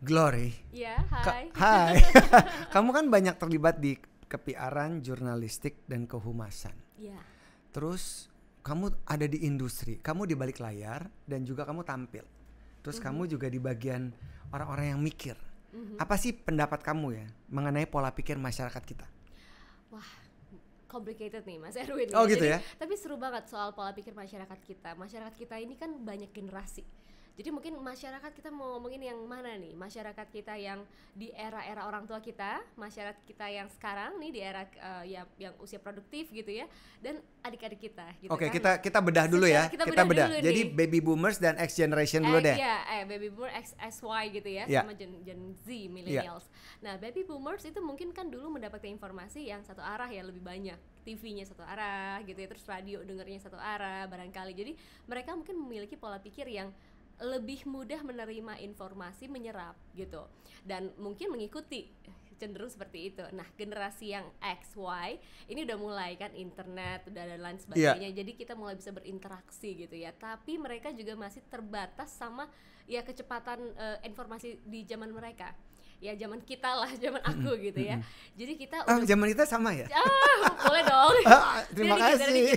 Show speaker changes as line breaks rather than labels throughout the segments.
Glory. Iya, hai. Ka hai. Kamu kan banyak terlibat di kepiaran, jurnalistik dan kehumasan. Iya. Terus kamu ada di industri, kamu di balik layar dan juga kamu tampil. Terus mm -hmm. kamu juga di bagian orang-orang yang mikir. Mm -hmm. Apa sih pendapat kamu ya mengenai pola pikir masyarakat kita?
Wah, complicated nih Mas Erwin. Oh ya. gitu Jadi, ya. Tapi seru banget soal pola pikir masyarakat kita. Masyarakat kita ini kan banyak generasi jadi mungkin masyarakat kita mau ngomongin yang mana nih? Masyarakat kita yang di era-era orang tua kita, masyarakat kita yang sekarang nih di era uh, ya yang usia produktif gitu ya, dan adik-adik kita. Gitu Oke, kan? kita kita bedah dulu ya. Kita, kita bedah. bedah. Dulu Jadi nih.
baby boomers dan X generation eh, dulu deh.
Iya, eh baby boomer X SY gitu ya, yeah. sama Gen, Gen Z iya. millennials. Yeah. Nah, baby boomers itu mungkin kan dulu mendapatkan informasi yang satu arah ya lebih banyak. TV-nya satu arah gitu ya, terus radio dengernya satu arah barangkali. Jadi mereka mungkin memiliki pola pikir yang lebih mudah menerima informasi menyerap gitu dan mungkin mengikuti cenderung seperti itu. Nah, generasi yang X, Y ini udah mulai kan internet, udah ada lain iya. sebagainya. Yeah. Jadi kita mulai bisa berinteraksi gitu ya. Tapi mereka juga masih terbatas sama ya kecepatan uh, informasi di zaman mereka. Ya zaman kita lah, zaman aku gitu ya. Jadi kita ah, udah, zaman kita sama ya? Ah, boleh dong. Ah, terima kasih.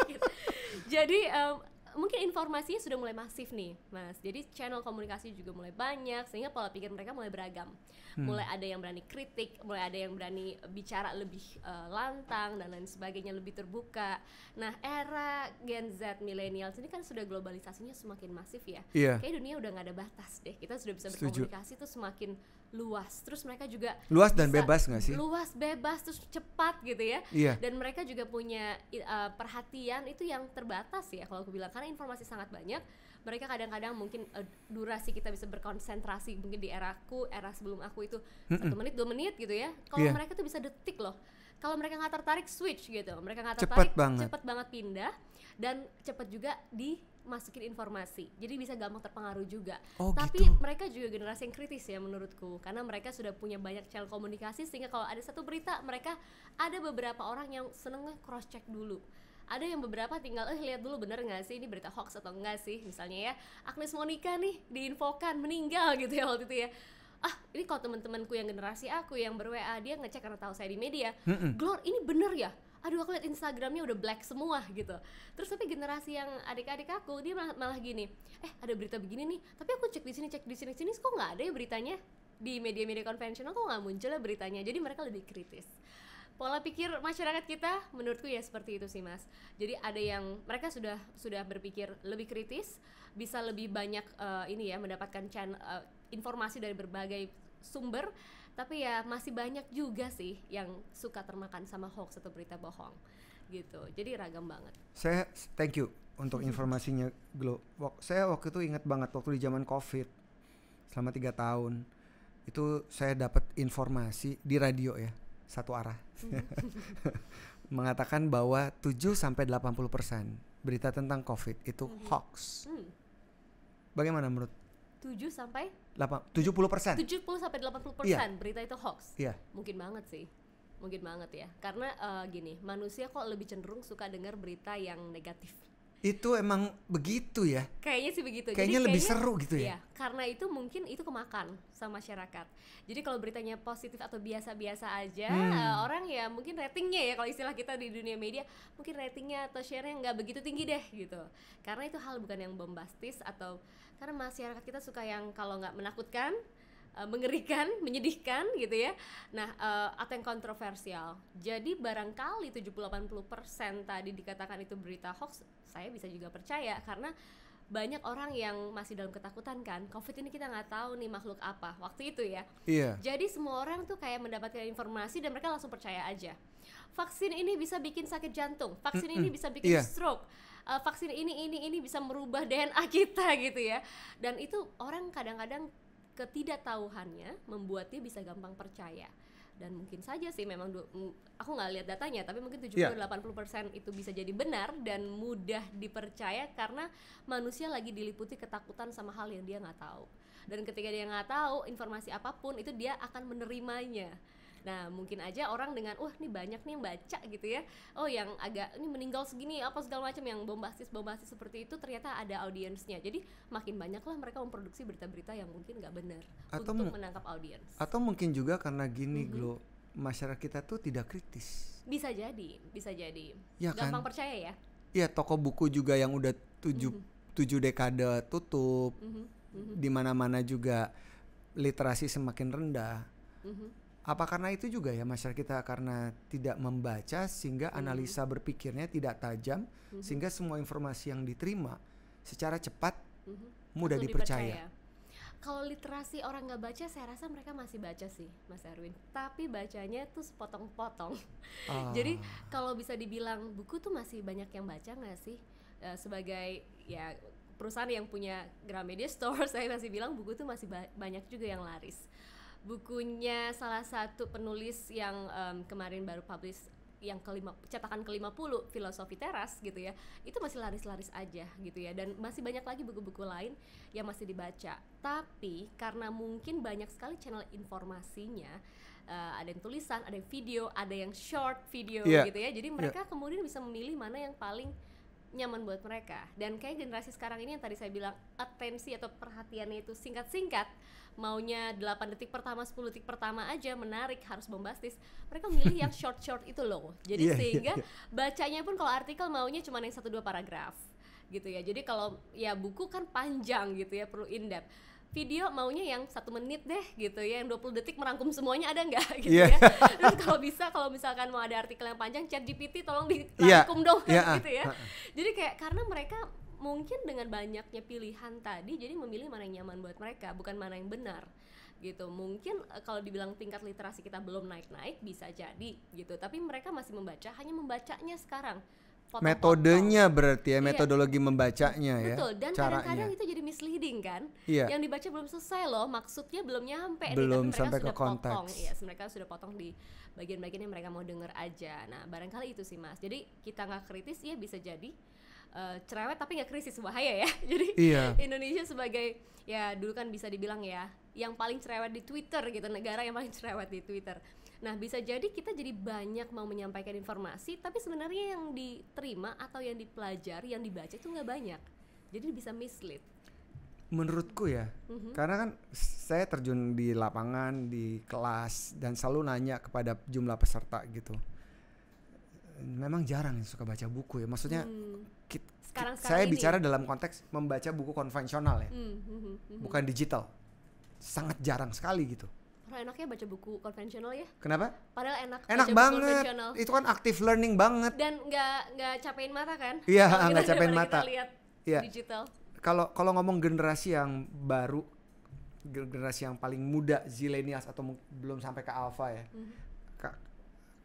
Jadi um, mungkin informasinya sudah mulai masif nih, Mas. Jadi channel komunikasi juga mulai banyak sehingga pola pikir mereka mulai beragam. Hmm. Mulai ada yang berani kritik, mulai ada yang berani bicara lebih uh, lantang dan lain sebagainya, lebih terbuka. Nah, era Gen Z milenial ini kan sudah globalisasinya semakin masif ya. Yeah. Kayak dunia udah nggak ada batas deh. Kita sudah bisa berkomunikasi Setuju. tuh semakin luas terus mereka juga luas dan bebas nggak sih luas bebas terus cepat gitu ya iya. dan mereka juga punya uh, perhatian itu yang terbatas ya kalau aku bilang karena informasi sangat banyak mereka kadang-kadang mungkin uh, durasi kita bisa berkonsentrasi mungkin di era eraku era sebelum aku itu mm -mm. satu menit dua menit gitu ya kalau yeah. mereka tuh bisa detik loh kalau mereka nggak tertarik switch gitu mereka nggak tertarik cepet banget. cepet banget pindah dan cepat juga di masukin informasi jadi bisa gampang terpengaruh juga oh, tapi gitu. mereka juga generasi yang kritis ya menurutku karena mereka sudah punya banyak channel komunikasi sehingga kalau ada satu berita mereka ada beberapa orang yang senengnya cross check dulu ada yang beberapa tinggal eh lihat dulu bener nggak sih ini berita hoax atau enggak sih misalnya ya Agnes Monica nih diinfokan meninggal gitu ya waktu itu ya ah ini kalau teman-temanku yang generasi aku yang ber WA dia ngecek karena tahu saya di media mm -mm. Glor ini bener ya aduh aku liat Instagramnya udah black semua gitu terus tapi generasi yang adik-adik aku dia malah, malah gini eh ada berita begini nih tapi aku cek di sini cek di sini sini kok nggak ada ya beritanya di media-media konvensional kok nggak muncul ya beritanya jadi mereka lebih kritis pola pikir masyarakat kita menurutku ya seperti itu sih mas jadi ada yang mereka sudah sudah berpikir lebih kritis bisa lebih banyak uh, ini ya mendapatkan channel uh, informasi dari berbagai sumber tapi ya masih banyak juga sih yang suka termakan sama hoax atau berita bohong gitu jadi ragam banget
saya thank you untuk hmm. informasinya Glow. saya waktu itu ingat banget waktu di zaman covid selama tiga tahun itu saya dapat informasi di radio ya satu arah hmm. mengatakan bahwa 7 sampai 80 persen berita tentang covid itu hmm. hoax bagaimana menurut
tujuh sampai
8, puluh persen tujuh
puluh sampai delapan puluh iya. persen berita itu hoax iya mungkin banget sih mungkin banget ya karena uh, gini manusia kok lebih cenderung suka dengar berita yang negatif
itu emang begitu ya
kayaknya sih begitu kayaknya lebih kayaknya, seru gitu ya? iya, karena itu mungkin itu kemakan sama masyarakat jadi kalau beritanya positif atau biasa-biasa aja hmm. Eh, orang ya mungkin ratingnya ya kalau istilah kita di dunia media mungkin ratingnya atau share-nya nggak begitu tinggi deh gitu karena itu hal bukan yang bombastis atau karena masyarakat kita suka yang kalau nggak menakutkan eh, mengerikan, menyedihkan gitu ya. Nah, uh, atau yang kontroversial. Jadi barangkali 70-80% tadi dikatakan itu berita hoax, saya bisa juga percaya karena banyak orang yang masih dalam ketakutan kan covid ini kita nggak tahu nih makhluk apa waktu itu ya iya jadi semua orang tuh kayak mendapatkan informasi dan mereka langsung percaya aja vaksin ini bisa bikin sakit jantung vaksin mm -hmm. ini bisa bikin yeah. stroke uh, vaksin ini ini ini bisa merubah DNA kita gitu ya dan itu orang kadang-kadang ketidaktahuannya membuatnya bisa gampang percaya dan mungkin saja sih memang aku nggak lihat datanya tapi mungkin 70 yeah. 80% itu bisa jadi benar dan mudah dipercaya karena manusia lagi diliputi ketakutan sama hal yang dia nggak tahu dan ketika dia nggak tahu informasi apapun itu dia akan menerimanya Nah, mungkin aja orang dengan wah ini banyak nih yang baca gitu ya. Oh, yang agak ini meninggal segini apa segala macam yang bombastis-bombastis seperti itu ternyata ada audiensnya. Jadi makin banyaklah mereka memproduksi berita-berita yang mungkin nggak benar untuk menangkap audiens.
Atau mungkin juga karena gini, mm -hmm. Glo, masyarakat kita tuh tidak kritis.
Bisa jadi, bisa jadi. Ya kan? Gampang kan? percaya ya.
Iya, toko buku juga yang udah tujuh mm -hmm. tujuh dekade tutup, mm -hmm. mm -hmm. di mana-mana juga literasi semakin rendah. Mm -hmm. Apa karena itu juga ya masyarakat kita karena tidak membaca sehingga hmm. analisa berpikirnya tidak tajam hmm. sehingga semua informasi yang diterima secara cepat
hmm. mudah dipercaya. kalau literasi orang nggak baca saya rasa mereka masih baca sih Mas Erwin tapi bacanya tuh sepotong-potong ah. jadi kalau bisa dibilang buku tuh masih banyak yang baca nggak sih uh, sebagai ya perusahaan yang punya Gramedia Store saya masih bilang buku tuh masih ba banyak juga yang laris bukunya salah satu penulis yang um, kemarin baru publish yang kelima cetakan ke-50 filosofi teras gitu ya itu masih laris-laris aja gitu ya dan masih banyak lagi buku-buku lain yang masih dibaca tapi karena mungkin banyak sekali channel informasinya uh, ada yang tulisan ada yang video ada yang short video yeah. gitu ya jadi iya. mereka yeah. kemudian bisa memilih mana yang paling nyaman buat mereka dan kayak generasi sekarang ini yang tadi saya bilang atensi atau perhatiannya itu singkat-singkat maunya 8 detik pertama 10 detik pertama aja menarik harus bombastis mereka memilih yang short-short itu loh jadi yeah, iya, sehingga yeah, yeah. bacanya pun kalau artikel maunya cuma yang satu dua paragraf gitu ya jadi kalau ya buku kan panjang gitu ya perlu in depth video maunya yang satu menit deh gitu ya yang 20 detik merangkum semuanya ada nggak gitu yeah. ya terus kalau bisa kalau misalkan mau ada artikel yang panjang chat GPT tolong dirangkum iya. yeah. dong yeah. gitu ya jadi kayak karena mereka mungkin dengan banyaknya pilihan tadi jadi memilih mana yang nyaman buat mereka bukan mana yang benar gitu mungkin e, kalau dibilang tingkat literasi kita belum naik-naik bisa jadi gitu tapi mereka masih membaca hanya membacanya sekarang potong metodenya
berarti ya iya. metodologi membacanya ya betul dan kadang-kadang itu
jadi misleading kan iya. yang dibaca belum selesai loh maksudnya belum nyampe belum nih, sampai ke sudah konteks potong. Iya, mereka sudah potong di bagian-bagian yang mereka mau dengar aja nah barangkali itu sih mas jadi kita nggak kritis ya bisa jadi uh, cerewet tapi nggak krisis bahaya ya jadi iya. Indonesia sebagai ya dulu kan bisa dibilang ya yang paling cerewet di Twitter gitu negara yang paling cerewet di Twitter Nah, bisa jadi kita jadi banyak mau menyampaikan informasi, tapi sebenarnya yang diterima atau yang dipelajari, yang dibaca itu nggak banyak. Jadi bisa mislead.
Menurutku ya, mm-hmm. karena kan saya terjun di lapangan, di kelas, dan selalu nanya kepada jumlah peserta gitu. Memang jarang yang suka baca buku ya. Maksudnya mm. kit, saya ini. bicara dalam konteks membaca buku konvensional ya,
mm-hmm. bukan
digital. Sangat jarang sekali gitu
enaknya baca buku konvensional ya kenapa padahal enak enak banget itu kan
active learning banget dan
nggak nggak capein mata kan iya nggak capein mata kita lihat iya. digital
kalau kalau ngomong generasi yang baru generasi yang paling muda zilenials atau belum sampai ke alpha ya mm-hmm. Kak,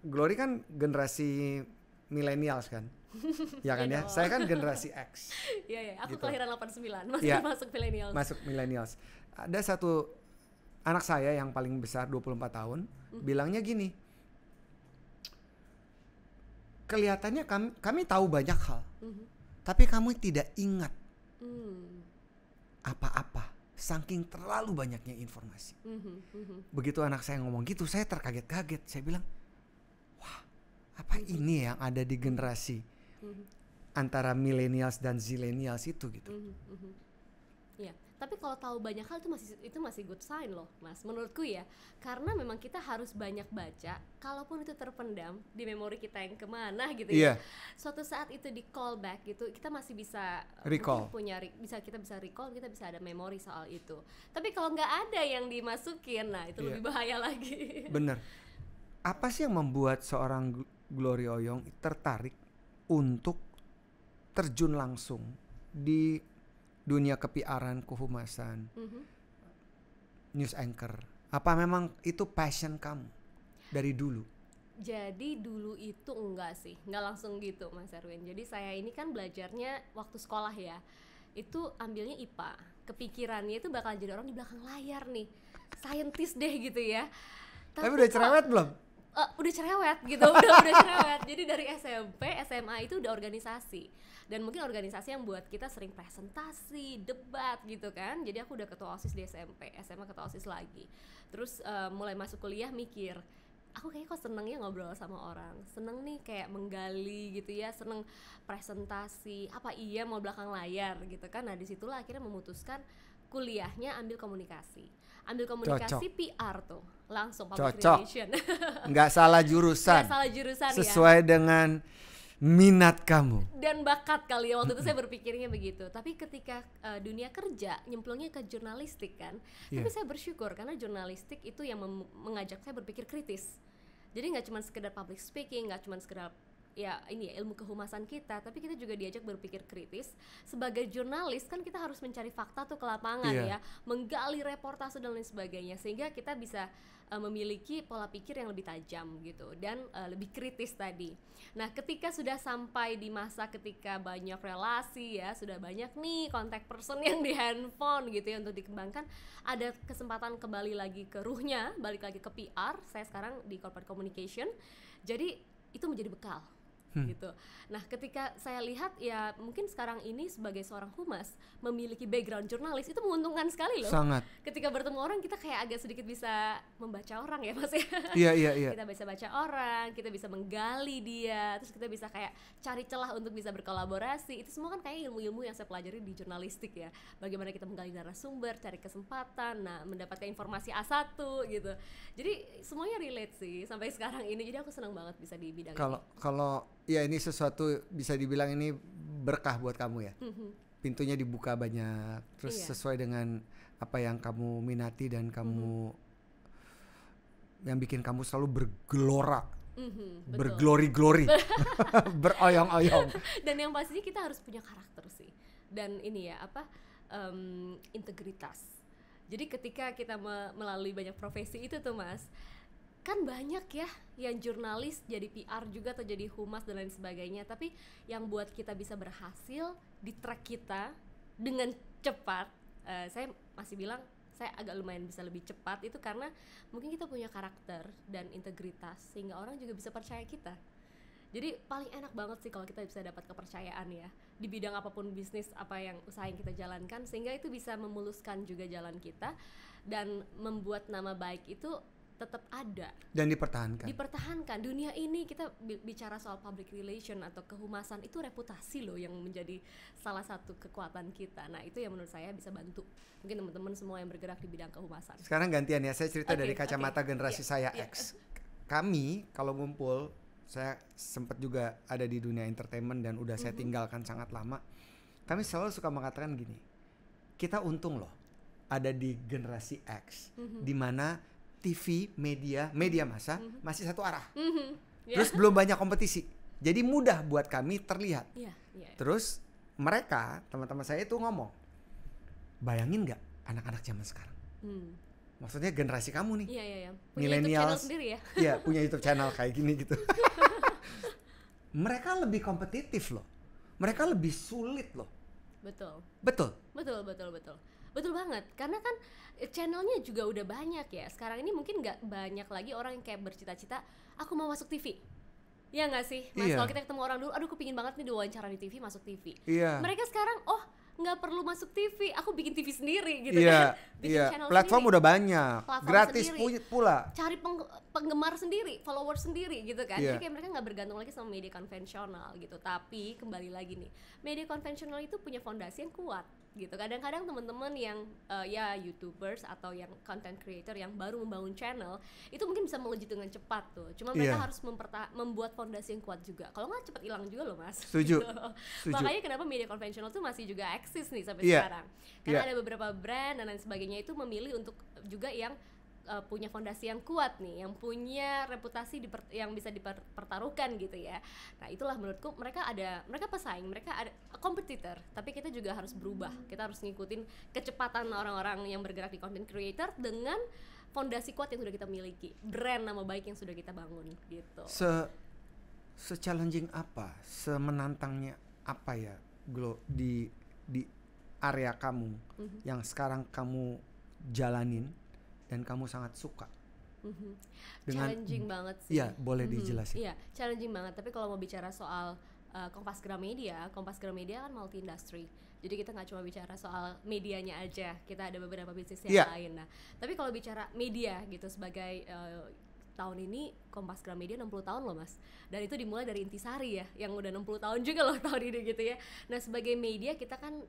Glory kan generasi milenials kan
ya kan ya, saya kan generasi
X
iya iya aku gitu. kelahiran 89 masih ya, masuk milenials masuk
milenials ada satu anak saya yang paling besar 24 tahun hmm. bilangnya gini kelihatannya kami kami tahu banyak hal hmm. tapi kamu tidak ingat
mm.
apa-apa hmm. saking terlalu banyaknya informasi
hmm. Hmm.
begitu anak saya ngomong gitu saya terkaget-kaget saya bilang wah apa hmm. ini yang ada di generasi hmm. antara millennials dan zillennials itu gitu hmm.
Hmm. Yeah tapi kalau tahu banyak hal itu masih itu masih good sign loh mas menurutku ya karena memang kita harus banyak baca kalaupun itu terpendam di memori kita yang kemana gitu yeah. ya iya. suatu saat itu di call back gitu kita masih bisa eh, recall punya bisa kita bisa recall kita bisa ada memori soal itu tapi kalau nggak ada yang dimasukin nah itu yeah. lebih bahaya lagi
bener apa sih yang membuat seorang Glory Oyong tertarik untuk terjun langsung di dunia kepiaran kehumasan mm-hmm. news anchor apa memang itu passion kamu dari dulu
jadi dulu itu enggak sih enggak langsung gitu mas Erwin jadi saya ini kan belajarnya waktu sekolah ya itu ambilnya IPA kepikirannya itu bakal jadi orang di belakang layar nih scientist deh gitu ya
tapi, tapi udah cerewet belum
uh, udah cerewet gitu udah udah cerewet jadi dari SMP SMA itu udah organisasi dan mungkin organisasi yang buat kita sering presentasi debat gitu kan jadi aku udah ketua osis di SMP SMA ketua osis lagi terus uh, mulai masuk kuliah mikir aku kayaknya kok seneng ya ngobrol sama orang seneng nih kayak menggali gitu ya seneng presentasi apa iya mau belakang layar gitu kan nah disitulah akhirnya memutuskan kuliahnya ambil komunikasi ambil komunikasi Cocok. PR tuh langsung public Cocok. relation nggak salah jurusan nggak salah jurusan ya. sesuai
ya. dengan minat kamu
dan bakat kali ya waktu itu saya berpikirnya begitu tapi ketika uh, dunia kerja nyemplungnya ke jurnalistik kan yeah. tapi iya. saya bersyukur karena jurnalistik itu yang mengajak saya berpikir kritis jadi nggak cuma sekedar public speaking nggak cuma sekedar ya ini ya ilmu kehumasan kita tapi kita juga diajak berpikir kritis sebagai jurnalis kan kita harus mencari fakta tuh ke lapangan yeah. ya menggali reportase dan lain sebagainya sehingga kita bisa uh, memiliki pola pikir yang lebih tajam gitu dan uh, lebih kritis tadi nah ketika sudah sampai di masa ketika banyak relasi ya sudah banyak nih kontak person yang di handphone gitu ya untuk dikembangkan ada kesempatan kembali lagi ke ruhnya balik lagi ke PR saya sekarang di corporate communication jadi itu menjadi bekal hmm. gitu. Nah, ketika saya lihat ya mungkin sekarang ini sebagai seorang humas memiliki background jurnalis itu menguntungkan sekali loh. Sangat. Ketika bertemu orang kita kayak agak sedikit bisa membaca orang ya mas ya. Iya iya iya. Kita bisa baca orang, kita bisa menggali dia, terus kita bisa kayak cari celah untuk bisa berkolaborasi. Itu semua kan kayak ilmu-ilmu yang saya pelajari di jurnalistik ya. Bagaimana kita menggali narasumber, cari kesempatan, nah mendapatkan informasi A1 gitu. Jadi semuanya relate sih sampai sekarang ini. Jadi aku senang banget
bisa di bidang ini. kalau
kalau ya ini sesuatu bisa dibilang ini berkah buat kamu ya. Mm-hmm. Pintunya dibuka banyak, terus iya. sesuai dengan apa yang kamu minati dan kamu mm-hmm. yang bikin kamu selalu bergelora. Mm-hmm, hmm, Berglory-glory. beroyong-oyong.
Dan yang pastinya kita harus punya karakter sih. Dan ini ya apa um, integritas. Jadi ketika kita melalui banyak profesi itu tuh mas, kan banyak ya yang jurnalis jadi PR juga atau jadi humas dan lain sebagainya tapi yang buat kita bisa berhasil di track kita dengan cepat uh, saya masih bilang saya agak lumayan bisa lebih cepat itu karena mungkin kita punya karakter dan integritas sehingga orang juga bisa percaya kita jadi paling enak banget sih kalau kita bisa dapat kepercayaan ya di bidang apapun bisnis apa yang usaha yang kita jalankan sehingga itu bisa memuluskan juga jalan kita dan membuat nama baik itu tetap ada
dan dipertahankan.
Dipertahankan. Dunia ini kita bicara soal public relation atau kehumasan itu reputasi loh yang menjadi salah satu kekuatan kita. Nah, itu yang menurut saya bisa bantu mungkin teman-teman semua yang bergerak di bidang kehumasan.
Sekarang gantian ya, saya cerita okay, dari kacamata okay. generasi yeah, saya yeah. X. Kami kalau ngumpul saya sempat juga ada di dunia entertainment dan udah mm -hmm. saya mhm. tinggalkan sangat lama. Kami selalu suka mengatakan gini, kita untung loh ada di generasi X, mm -hmm. di mana TV, media, media massa mm -hmm. masih satu arah.
Mm -hmm. yeah. Terus belum banyak
kompetisi. Jadi mudah buat kami terlihat.
Yeah, yeah. Iya.
Terus mereka, teman-teman saya itu ngomong, bayangin nggak anak-anak zaman sekarang? Mm. Maksudnya generasi kamu nih,
yeah, yeah, yeah. milenial, ya? ya
punya YouTube channel kayak gini gitu. mereka lebih kompetitif loh, mereka lebih sulit loh. Betul. Betul.
Betul, betul, betul. Betul banget, karena kan eh, channelnya juga udah banyak ya. Sekarang ini mungkin nggak banyak lagi orang yang kayak bercita-cita, aku mau masuk TV. Ya nggak sih, mas. Iya. Kalau kita ketemu orang dulu, aduh, aku pingin banget nih diwawancara di TV, masuk TV. Iya. Mereka sekarang, oh, nggak perlu masuk TV, aku bikin TV sendiri gitu iya, kan. Bikin iya. channel Platform sendiri.
udah banyak, Platform gratis sendiri. pula.
Cari peng penggemar sendiri, follower sendiri gitu kan. Yeah. Jadi iya. kayak mereka nggak bergantung lagi sama media konvensional gitu. Tapi kembali lagi nih, media konvensional itu punya fondasi yang kuat gitu. Kadang-kadang teman-teman yang uh, ya YouTubers atau yang content creator yang baru membangun channel itu mungkin bisa melejit dengan cepat tuh. Cuma mereka yeah. harus membuat fondasi yang kuat juga. Kalau nggak cepat hilang juga loh, Mas. Setuju. Gitu. Setuju. Makanya kenapa media konvensional tuh masih juga eksis nih sampai yeah. sekarang. Karena yeah. ada beberapa brand dan lain sebagainya itu memilih untuk juga yang uh, punya fondasi yang kuat nih, yang punya reputasi diper, yang bisa dipertaruhkan gitu ya. Nah, itulah menurutku mereka ada mereka pesaing, mereka ada kompetitor, tapi kita juga harus berubah. Kita harus ngikutin kecepatan orang-orang yang bergerak di content creator dengan fondasi kuat yang sudah kita miliki, brand nama baik yang sudah kita bangun gitu.
Se se challenging apa, semenantangnya apa ya, Glo di di area kamu mm -hmm. yang sekarang kamu jalanin dan kamu sangat suka
hmm Dengan, challenging banget sih. Iya, boleh mm-hmm. dijelasin. Iya,
challenging banget. Tapi kalau mau bicara soal uh, Kompas Gramedia, Kompas Gramedia kan multi industri. Jadi kita nggak cuma bicara soal medianya aja, kita ada beberapa bisnis yang yeah. lain. Nah, tapi kalau bicara media gitu sebagai uh, tahun ini Kompas Gramedia 60 tahun loh mas dan itu dimulai dari Intisari ya yang udah 60 tahun juga loh tahun ini gitu ya nah sebagai media kita kan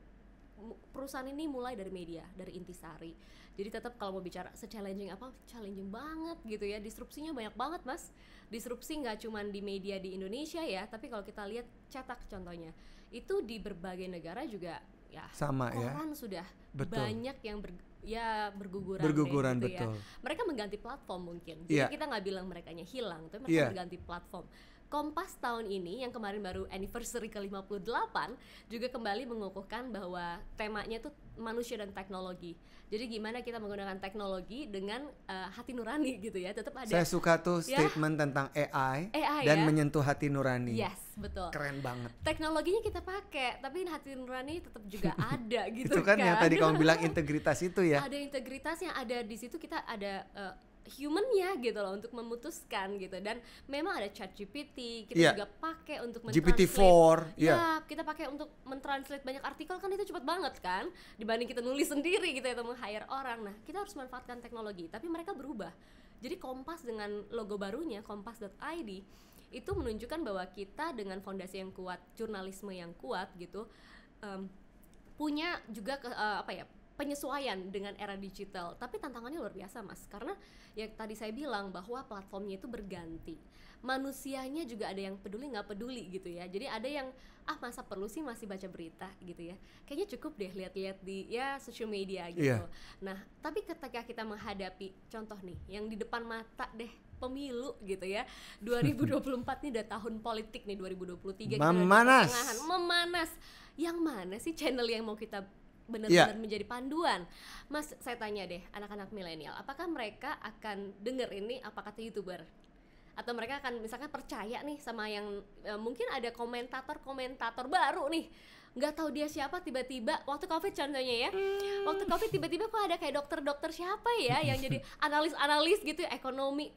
perusahaan ini mulai dari media, dari intisari. Jadi tetap kalau mau bicara se-challenging apa, challenging banget gitu ya. Disrupsinya banyak banget, Mas. Disrupsi nggak cuma di media di Indonesia ya, tapi kalau kita lihat cetak contohnya, itu di berbagai negara juga ya sama ya koran sudah betul. banyak yang ber, ya berguguran berguguran gitu ya. betul ya. mereka mengganti platform mungkin jadi yeah. kita nggak bilang mereka hilang tapi mereka yeah. mengganti platform Kompas tahun ini yang kemarin baru anniversary ke-58 juga kembali mengukuhkan bahwa temanya itu manusia dan teknologi. Jadi gimana kita menggunakan teknologi dengan uh, hati nurani gitu ya. Tetap ada Saya suka tuh ya,
statement tentang AI, AI dan ya? menyentuh hati nurani. Yes, betul. Keren banget.
Teknologinya kita pakai, tapi hati nurani tetap juga ada gitu kan. Itu kan yang tadi kan? kamu bilang
integritas itu ya. Ada
integritas yang ada di situ kita ada uh, humannya gitu loh untuk memutuskan gitu dan memang ada chat GPT kita yeah. juga pakai untuk GPT-4 ya yeah. kita pakai untuk mentranslate banyak artikel kan itu cepat banget kan dibanding kita nulis sendiri gitu ya atau meng-hire orang nah kita harus manfaatkan teknologi tapi mereka berubah jadi Kompas dengan logo barunya kompas.id itu menunjukkan bahwa kita dengan fondasi yang kuat jurnalisme yang kuat gitu um, punya juga ke, uh, apa ya penyesuaian dengan era digital. Tapi tantangannya luar biasa, Mas. Karena ya tadi saya bilang bahwa platformnya itu berganti. Manusianya juga ada yang peduli nggak peduli gitu ya. Jadi ada yang ah masa perlu sih masih baca berita gitu ya. Kayaknya cukup deh lihat-lihat di ya social media gitu. Yeah. Nah, tapi ketika kita menghadapi contoh nih yang di depan mata deh pemilu gitu ya 2024 nih udah tahun politik nih 2023 memanas kita memanas yang mana sih channel yang mau kita Iya. benar-benar yeah. menjadi panduan. Mas, saya tanya deh, anak-anak milenial, apakah mereka akan denger ini apa kata youtuber? Atau mereka akan misalkan percaya nih sama yang e, mungkin ada komentator-komentator baru nih nggak tahu dia siapa tiba-tiba waktu covid contohnya ya waktu hmm. covid tiba-tiba kok ada kayak dokter-dokter siapa ya yang jadi analis-analis gitu ekonomi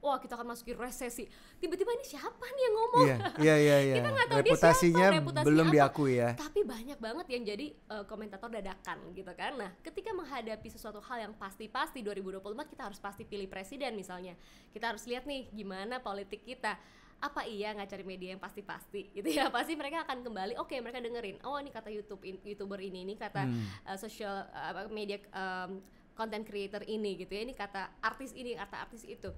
wah kita akan masuki resesi. Tiba-tiba ini siapa nih yang ngomong? Iya, yeah, yeah, iya. iya kita iya. nggak tahu reputasinya dia siapa, reputasinya belum apa. diakui ya. Tapi banyak banget yang jadi uh, komentator dadakan gitu kan. Nah, ketika menghadapi sesuatu hal yang pasti-pasti 2024 kita harus pasti pilih presiden misalnya. Kita harus lihat nih gimana politik kita apa iya nggak cari media yang pasti-pasti gitu ya pasti mereka akan kembali oke okay, mereka dengerin oh ini kata YouTube in, youtuber ini ini kata hmm. uh, social uh, media um, content creator ini gitu ya ini kata artis ini kata artis itu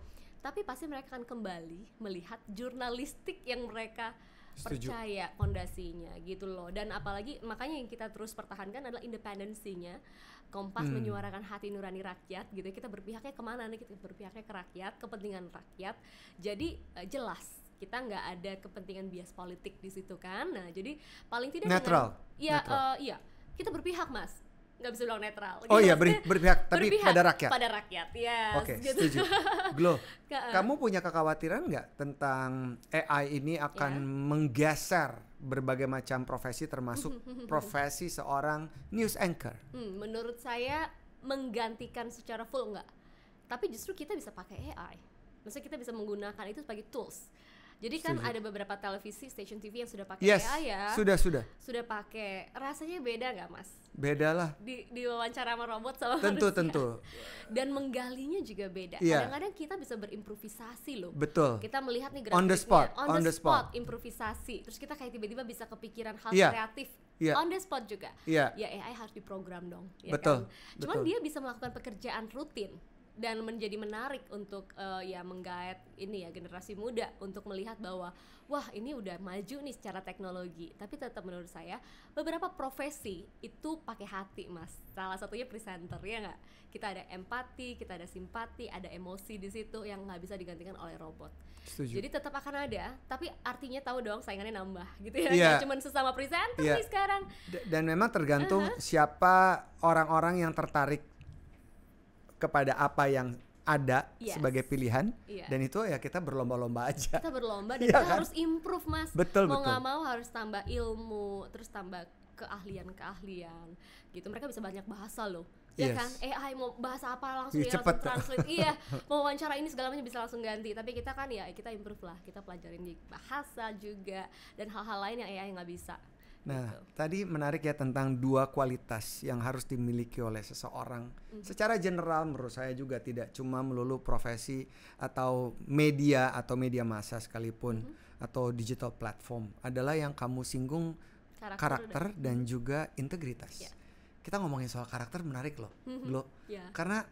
tapi pasti mereka akan kembali melihat jurnalistik yang mereka Setuju. percaya fondasinya gitu loh dan apalagi makanya yang kita terus pertahankan adalah independensinya kompas hmm. menyuarakan hati nurani rakyat gitu kita berpihaknya kemana nih kita berpihaknya ke rakyat kepentingan rakyat jadi uh, jelas kita nggak ada kepentingan bias politik di situ kan nah jadi paling tidak netral dengan, ya Uh, iya kita berpihak mas nggak bisa bilang netral. Oh gitu. iya ber, berpihak, tapi berpihak pada rakyat. Pada rakyat,
ya. Yes, Oke, okay, gitu. setuju. Glow, eh. kamu punya kekhawatiran nggak tentang AI ini akan yeah. menggeser berbagai macam profesi, termasuk profesi seorang news anchor?
Hmm, menurut saya menggantikan secara full nggak, tapi justru kita bisa pakai AI. Maksudnya kita bisa menggunakan itu sebagai tools jadi kan Setuju. ada beberapa televisi stasiun TV yang sudah pakai yes, AI ya. Sudah sudah. Sudah pakai. Rasanya beda nggak mas?
Beda lah.
Di, di wawancara sama robot sama tentu manusia. tentu. Dan menggalinya juga beda. kadang iya. Kadang-kadang kita bisa berimprovisasi loh. Betul. Kita melihat nih on the spot, on, on the, the spot. spot improvisasi. Terus kita kayak tiba-tiba bisa kepikiran hal yeah. kreatif yeah. on the spot juga. Yeah. Ya AI harus diprogram dong. Ya Betul. Kan? Cuman Betul. dia bisa melakukan pekerjaan rutin dan menjadi menarik untuk uh, ya menggaet ini ya generasi muda untuk melihat bahwa wah ini udah maju nih secara teknologi tapi tetap menurut saya beberapa profesi itu pakai hati mas salah satunya presenter ya nggak kita ada empati kita ada simpati ada emosi di situ yang nggak bisa digantikan oleh robot Setuju. jadi tetap akan ada tapi artinya tahu dong saingannya nambah gitu ya yeah. cuma sesama presenter yeah. nih sekarang
D dan memang tergantung uh -huh. siapa orang-orang yang tertarik kepada apa yang ada yes. sebagai pilihan yeah. dan itu ya kita berlomba-lomba aja kita berlomba dan yeah, kita kan? harus
improve mas betul mau nggak mau harus tambah ilmu terus tambah keahlian-keahlian gitu mereka bisa banyak bahasa loh ya yes. kan AI mau bahasa apa langsung iya, ya, cepet langsung translate iya mau wawancara ini segala macam bisa langsung ganti tapi kita kan ya kita improve lah kita pelajarin di bahasa juga dan hal-hal lain yang AI nggak bisa
Nah, gitu. tadi menarik ya tentang dua kualitas yang harus dimiliki oleh seseorang. Mm-hmm. Secara general menurut saya juga tidak cuma melulu profesi atau media atau media massa sekalipun mm-hmm. atau digital platform adalah yang kamu singgung karakter, karakter dan, mhm. juga integritas. Yeah. Kita ngomongin soal karakter menarik loh, mm loh. Yeah. Karena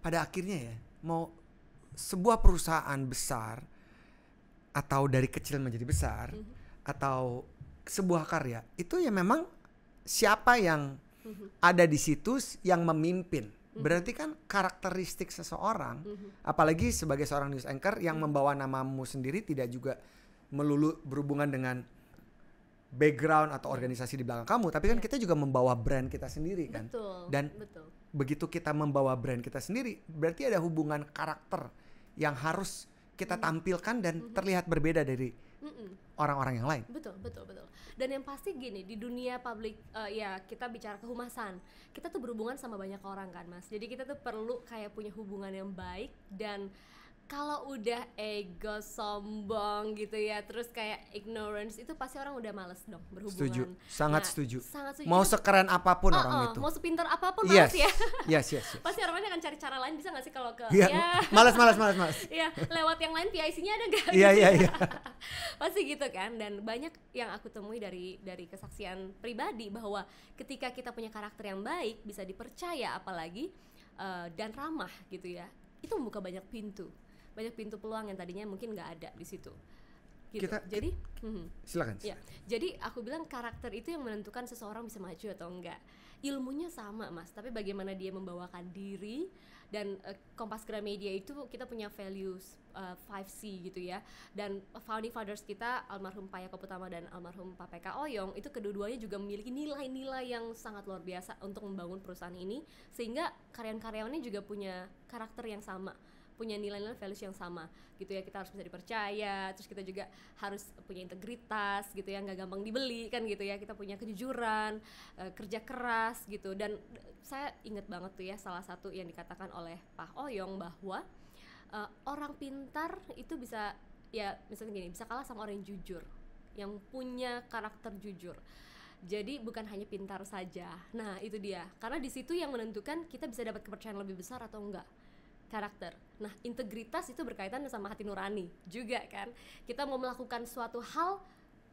pada akhirnya ya mau sebuah perusahaan besar atau dari kecil menjadi besar mm-hmm. atau sebuah karya itu ya memang siapa yang mm-hmm. ada di situs yang memimpin. Mm-hmm. Berarti kan karakteristik seseorang, mm-hmm. apalagi sebagai seorang news anchor yang membawa namamu sendiri tidak juga melulu berhubungan dengan background atau iya. organisasi di belakang kamu, tapi kan iya. kita juga membawa brand kita sendiri kan. Dan begitu kita membawa brand kita sendiri, berarti ada hubungan karakter yang harus kita tampilkan dan terlihat berbeda dari orang-orang yang lain.
Betul, betul, betul. Dan yang pasti gini, di dunia publik uh, eh, ya kita bicara kehumasan. Kita tuh berhubungan sama banyak orang kan, Mas. Jadi kita tuh perlu kayak punya hubungan yang baik dan kalau udah ego sombong gitu ya terus kayak ignorance itu pasti orang udah males dong berhubungan setuju sangat nah, setuju sangat setuju mau sekeren
apapun oh, orang oh, itu mau
sepinter apapun yes. males ya yes, yes, yes. pasti orangnya akan cari cara lain bisa gak sih kalau ke yeah. ya iya. males males males males ya lewat yang lain PIC-nya ada gak iya iya iya pasti gitu kan dan banyak yang aku temui dari dari kesaksian pribadi bahwa ketika kita punya karakter yang baik bisa dipercaya apalagi uh, dan ramah gitu ya itu membuka banyak pintu banyak pintu peluang yang tadinya mungkin nggak ada di situ gitu. Kita, jadi, kita, mhm. silakan. Ya, jadi aku bilang karakter itu yang menentukan seseorang bisa maju atau enggak. Ilmunya sama, mas, tapi bagaimana dia membawakan diri dan uh, Kompas Gramedia itu kita punya values uh, eh, 5C gitu ya. Dan founding fathers kita almarhum Payako Putama dan almarhum Pak PK Oyong itu kedua-duanya juga memiliki nilai-nilai yang sangat luar biasa untuk membangun perusahaan ini sehingga karyawan-karyawannya juga punya karakter yang sama punya nilai-nilai values yang sama gitu ya kita harus bisa dipercaya terus kita juga harus punya integritas gitu ya nggak gampang dibeli kan gitu ya kita punya kejujuran uh, kerja keras gitu dan eh, saya inget banget tuh ya salah satu yang dikatakan oleh Pak Oyong bahwa uh, orang pintar itu bisa ya misalnya gini bisa kalah sama orang yang jujur yang punya karakter jujur jadi bukan hanya pintar saja nah itu dia karena di situ yang menentukan kita bisa dapat kepercayaan lebih besar atau enggak karakter. Nah, integritas itu berkaitan sama hati nurani juga kan. Kita mau melakukan suatu hal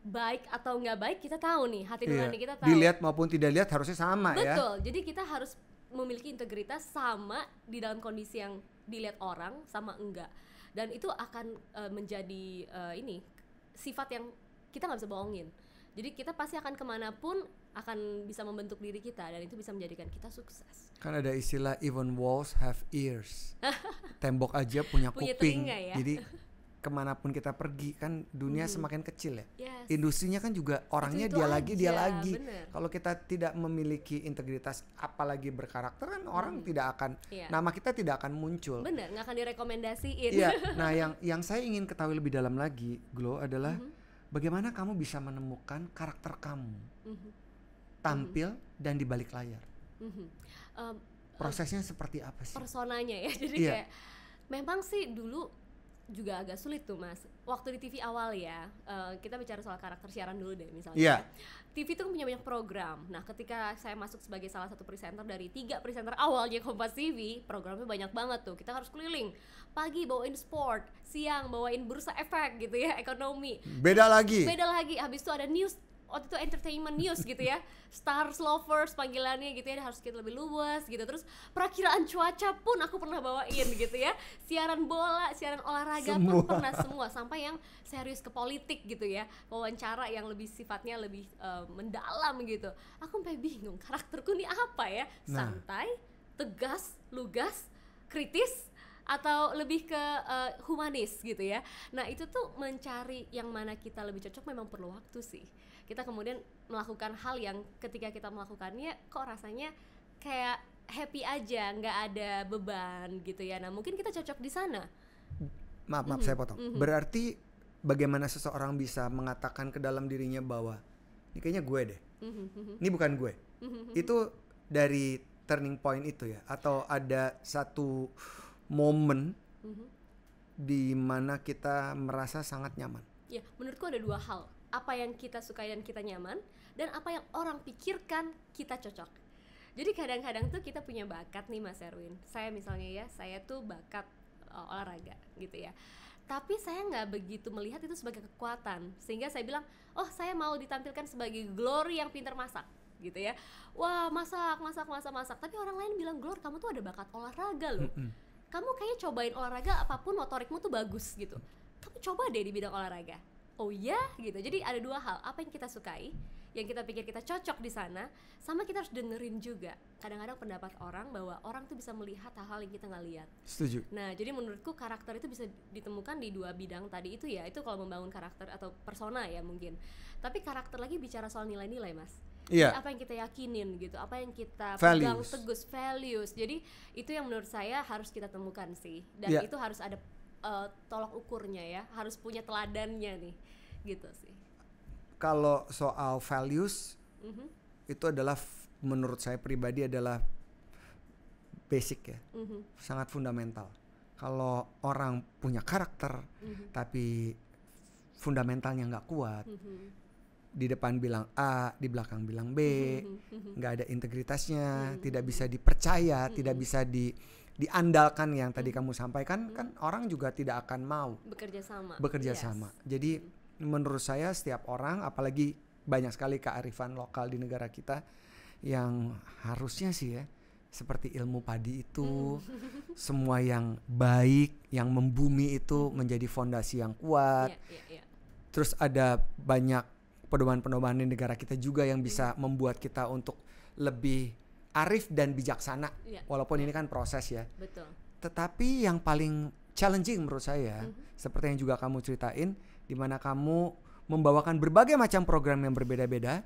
baik atau nggak baik kita tahu nih hati iya. nurani kita tahu. Dilihat
maupun tidak lihat harusnya sama Betul. ya. Betul.
Jadi kita harus memiliki integritas sama di dalam kondisi yang dilihat orang sama enggak. Dan itu akan uh, menjadi uh, ini sifat yang kita nggak bisa bohongin jadi kita pasti akan kemanapun akan bisa membentuk diri kita dan itu bisa menjadikan kita sukses.
Kan ada istilah even walls have ears. Tembok aja punya, punya kuping. Ya? Jadi kemanapun kita pergi kan dunia hmm. semakin kecil ya. Yes. Industrinya kan juga orangnya itu, itu dia aja, lagi dia lagi. Kalau kita tidak memiliki integritas apalagi berkarakter kan hmm. orang tidak akan yeah. nama kita tidak akan muncul.
Bener nggak akan direkomendasiin. Iya.
nah yang yang saya ingin ketahui lebih dalam lagi Glow adalah hmm bagaimana kamu bisa menemukan karakter kamu mm-hmm. tampil mm-hmm. dan di balik layar
mm-hmm. um,
prosesnya seperti apa sih
personanya ya jadi yeah. kayak memang sih dulu juga agak sulit tuh mas. Waktu di TV awal ya, uh, kita bicara soal karakter siaran dulu deh misalnya. Yeah. TV itu punya banyak program. Nah ketika saya masuk sebagai salah satu presenter dari tiga presenter awalnya Kompas TV, programnya banyak banget tuh. Kita harus keliling. Pagi bawain sport, siang bawain bursa efek gitu ya, ekonomi. Beda lagi. Beda lagi. Habis itu ada news waktu itu entertainment news gitu ya stars lovers panggilannya gitu ya harus kita lebih luas gitu terus perakiraan cuaca pun aku pernah bawain gitu ya siaran bola siaran olahraga semua. pun pernah semua sampai yang serius ke politik gitu ya wawancara yang lebih sifatnya lebih uh, mendalam gitu aku sampai bingung karakterku ini apa ya nah. santai tegas lugas kritis atau lebih ke uh, humanis gitu ya. Nah, itu tuh mencari yang mana kita lebih cocok memang perlu waktu sih kita kemudian melakukan hal yang ketika kita melakukannya kok rasanya kayak happy aja nggak ada beban gitu ya nah mungkin kita cocok di sana
maaf maaf mm -hmm. saya potong mm -hmm. berarti bagaimana seseorang bisa mengatakan ke dalam dirinya bahwa ini kayaknya gue deh mm
-hmm. ini bukan gue
mm -hmm. itu dari turning point itu ya atau ada satu momen mm -hmm. di mana kita merasa sangat nyaman
ya menurutku ada dua hal apa yang kita sukai dan kita nyaman dan apa yang orang pikirkan kita cocok jadi kadang-kadang tuh kita punya bakat nih Mas Erwin saya misalnya ya saya tuh bakat uh, olahraga gitu ya tapi saya nggak begitu melihat itu sebagai kekuatan sehingga saya bilang oh saya mau ditampilkan sebagai glory yang pintar masak gitu ya wah masak masak masak masak tapi orang lain bilang glor kamu tuh ada bakat olahraga loh kamu kayaknya cobain olahraga apapun motorikmu tuh bagus gitu kamu coba deh di bidang olahraga oh iya gitu jadi ada dua hal apa yang kita sukai yang kita pikir kita cocok di sana sama kita harus dengerin juga kadang-kadang pendapat orang bahwa orang tuh bisa melihat hal-hal yang kita nggak lihat setuju nah jadi menurutku karakter itu bisa ditemukan di dua bidang tadi itu ya itu kalau membangun karakter atau persona ya mungkin tapi karakter lagi bicara soal nilai-nilai mas yeah. apa yang kita yakinin gitu apa yang kita values. pegang teguh values jadi itu yang menurut saya harus kita temukan sih dan yeah. itu harus ada uh, tolok ukurnya ya harus punya teladannya nih gitu sih
kalau soal values mm-hmm. itu adalah menurut saya pribadi adalah basic ya mm-hmm. sangat fundamental kalau orang punya karakter mm-hmm. tapi fundamentalnya nggak kuat
mm-hmm
di depan bilang A, di belakang bilang B, mhm, mhm, mhm. nggak ada integritasnya, tidak bisa dipercaya, tidak bisa di diandalkan yang tadi hmm. kamu sampaikan hmm. kan orang juga tidak akan mau
bekerja sama.
Bekerja yes. sama. Jadi hmm. menurut saya setiap orang apalagi banyak sekali kearifan lokal di negara kita yang harusnya sih ya seperti ilmu padi itu hmm. semua yang baik yang membumi itu hmm. menjadi fondasi yang kuat. Yeah, yeah, yeah. Terus ada banyak pedoman-pedoman di negara kita juga yang bisa hmm. membuat kita untuk lebih arif dan bijaksana. Yeah. Walaupun ini kan proses ya. Betul. Tetapi yang paling challenging menurut saya, mm-hmm. seperti yang juga kamu ceritain, di mana kamu membawakan berbagai macam program yang berbeda-beda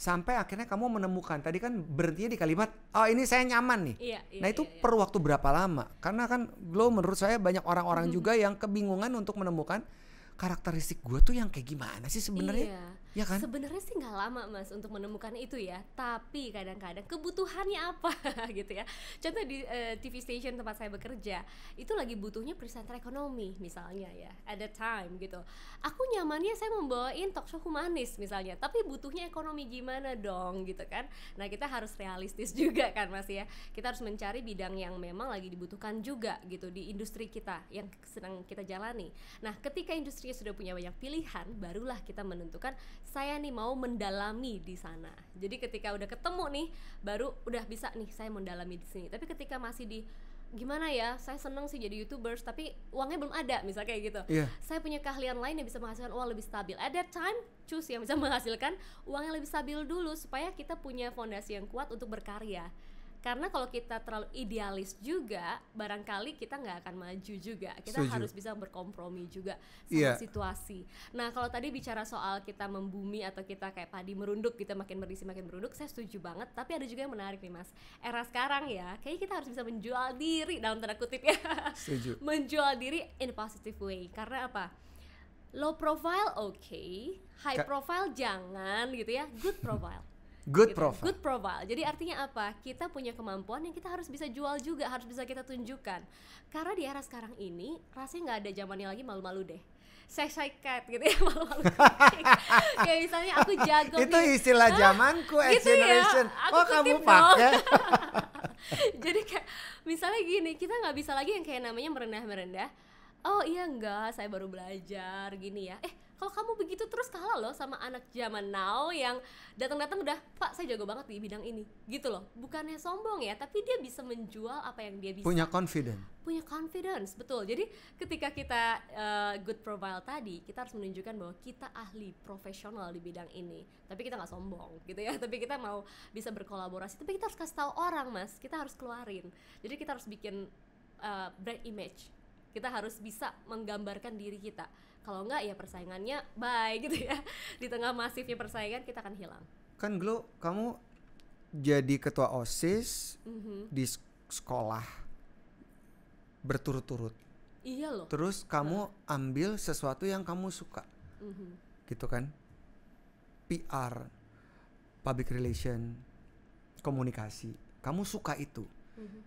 sampai akhirnya kamu menemukan tadi kan berhentinya di kalimat oh ini saya nyaman nih. Iya, iya, nah itu iya, iya. perlu waktu berapa lama? Karena kan lo menurut saya banyak orang-orang mm-hmm. juga yang kebingungan untuk menemukan karakteristik gue tuh yang kayak gimana sih sebenarnya? Iya. Ya kan?
Sebenarnya sih nggak lama mas untuk menemukan itu ya. Tapi kadang-kadang kebutuhannya apa gitu ya. Contoh di uh, eh, TV station tempat saya bekerja itu lagi butuhnya presenter ekonomi misalnya ya. At the time gitu. Aku nyamannya saya membawain talk show humanis misalnya. Tapi butuhnya ekonomi gimana dong gitu kan. Nah kita harus realistis juga kan mas ya. Kita harus mencari bidang yang memang lagi dibutuhkan juga gitu di industri kita yang sedang kita jalani. Nah ketika industri sudah punya banyak pilihan, barulah kita menentukan saya nih mau mendalami di sana. Jadi ketika udah ketemu nih baru udah bisa nih saya mendalami di sini. Tapi ketika masih di gimana ya saya seneng sih jadi youtubers tapi uangnya belum ada misal kayak gitu yeah. saya punya keahlian lain yang bisa menghasilkan uang lebih stabil at that time choose yang bisa menghasilkan uang yang lebih stabil dulu supaya kita punya fondasi yang kuat untuk berkarya karena kalau kita terlalu idealis juga barangkali kita nggak akan maju juga kita Setuju. harus bisa berkompromi juga sama yeah. situasi nah kalau tadi bicara soal kita membumi atau kita kayak padi merunduk kita gitu, makin berisi makin merunduk saya setuju banget tapi ada juga yang menarik nih mas era sekarang ya kayak kita harus bisa menjual diri dalam tanda kutip ya Setuju. menjual diri in a positive way karena apa low profile oke okay, high Ka profile jangan gitu ya good profile Good gitu. profile. Good profile. Jadi artinya apa? Kita punya kemampuan yang kita harus bisa jual juga, harus bisa kita tunjukkan. Karena di era sekarang ini rasanya nggak ada zamannya lagi malu-malu deh. Saya cat gitu ya malu-malu. kayak misalnya aku jago. Itu nih. istilah
zamanku, ah, gitu ya? generation.
Ya, oh kamu pakai. Jadi kayak misalnya gini, kita nggak bisa lagi yang kayak namanya merendah-merendah. Oh iya enggak, saya baru belajar gini ya. Eh kalau kamu begitu terus kalah loh sama anak zaman now yang datang-datang udah pak saya jago banget di bidang ini gitu loh bukannya sombong ya tapi dia bisa menjual apa yang dia bisa punya confidence punya confidence betul jadi ketika kita uh, good profile tadi kita harus menunjukkan bahwa kita ahli profesional di bidang ini tapi kita nggak sombong gitu ya tapi kita mau bisa berkolaborasi tapi kita harus kasih tahu orang mas kita harus keluarin jadi kita harus bikin uh, brand image kita harus bisa menggambarkan diri kita kalau enggak ya persaingannya bye gitu ya di tengah masifnya persaingan kita akan hilang
kan Glo kamu jadi ketua osis mm-hmm. di sekolah berturut-turut iya loh terus kamu nah. ambil sesuatu yang kamu suka mm-hmm. gitu kan PR public relation komunikasi kamu suka itu mm-hmm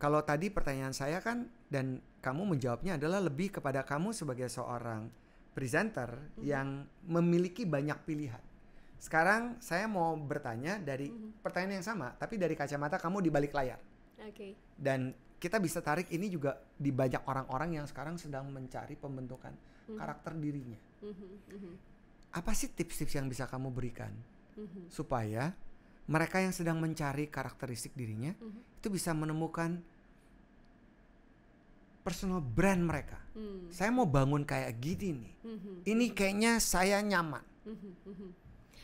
kalau tadi pertanyaan saya kan dan kamu menjawabnya adalah lebih kepada kamu sebagai seorang presenter mm-hmm. yang memiliki banyak pilihan. Sekarang saya mau bertanya dari mm-hmm. pertanyaan yang sama tapi dari kacamata kamu di balik layar. Oke. Okay. Dan kita bisa tarik ini juga di banyak orang-orang yang sekarang sedang mencari pembentukan mm-hmm. karakter dirinya.
Mm-hmm.
Apa sih tips-tips yang bisa kamu berikan mm-hmm. supaya mereka yang sedang mencari karakteristik dirinya mm-hmm. itu bisa menemukan personal brand mereka. Mm. Saya mau bangun kayak gini gitu nih.
Mm-hmm. Ini kayaknya
saya nyaman.
Mm-hmm. mm-hmm.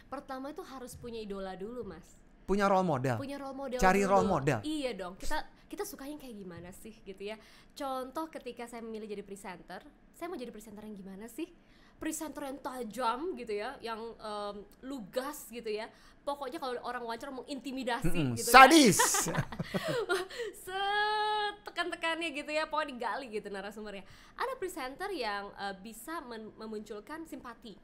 Pertama itu harus punya idola dulu, Mas.
Punya role model. Punya
role model. Cari dulu. role model. Iya dong. Kita kita sukanya kayak gimana sih gitu ya. Contoh ketika saya memilih jadi presenter, saya mau jadi presenter yang gimana sih? presenter yang tajam gitu ya, yang um, lugas gitu ya, pokoknya kalau orang wawancara mengintimidasi mm -hmm. gitu kan. sadis setekan-tekannya gitu ya pokoknya digali gitu narasumbernya ada presenter yang uh, bisa memunculkan simpati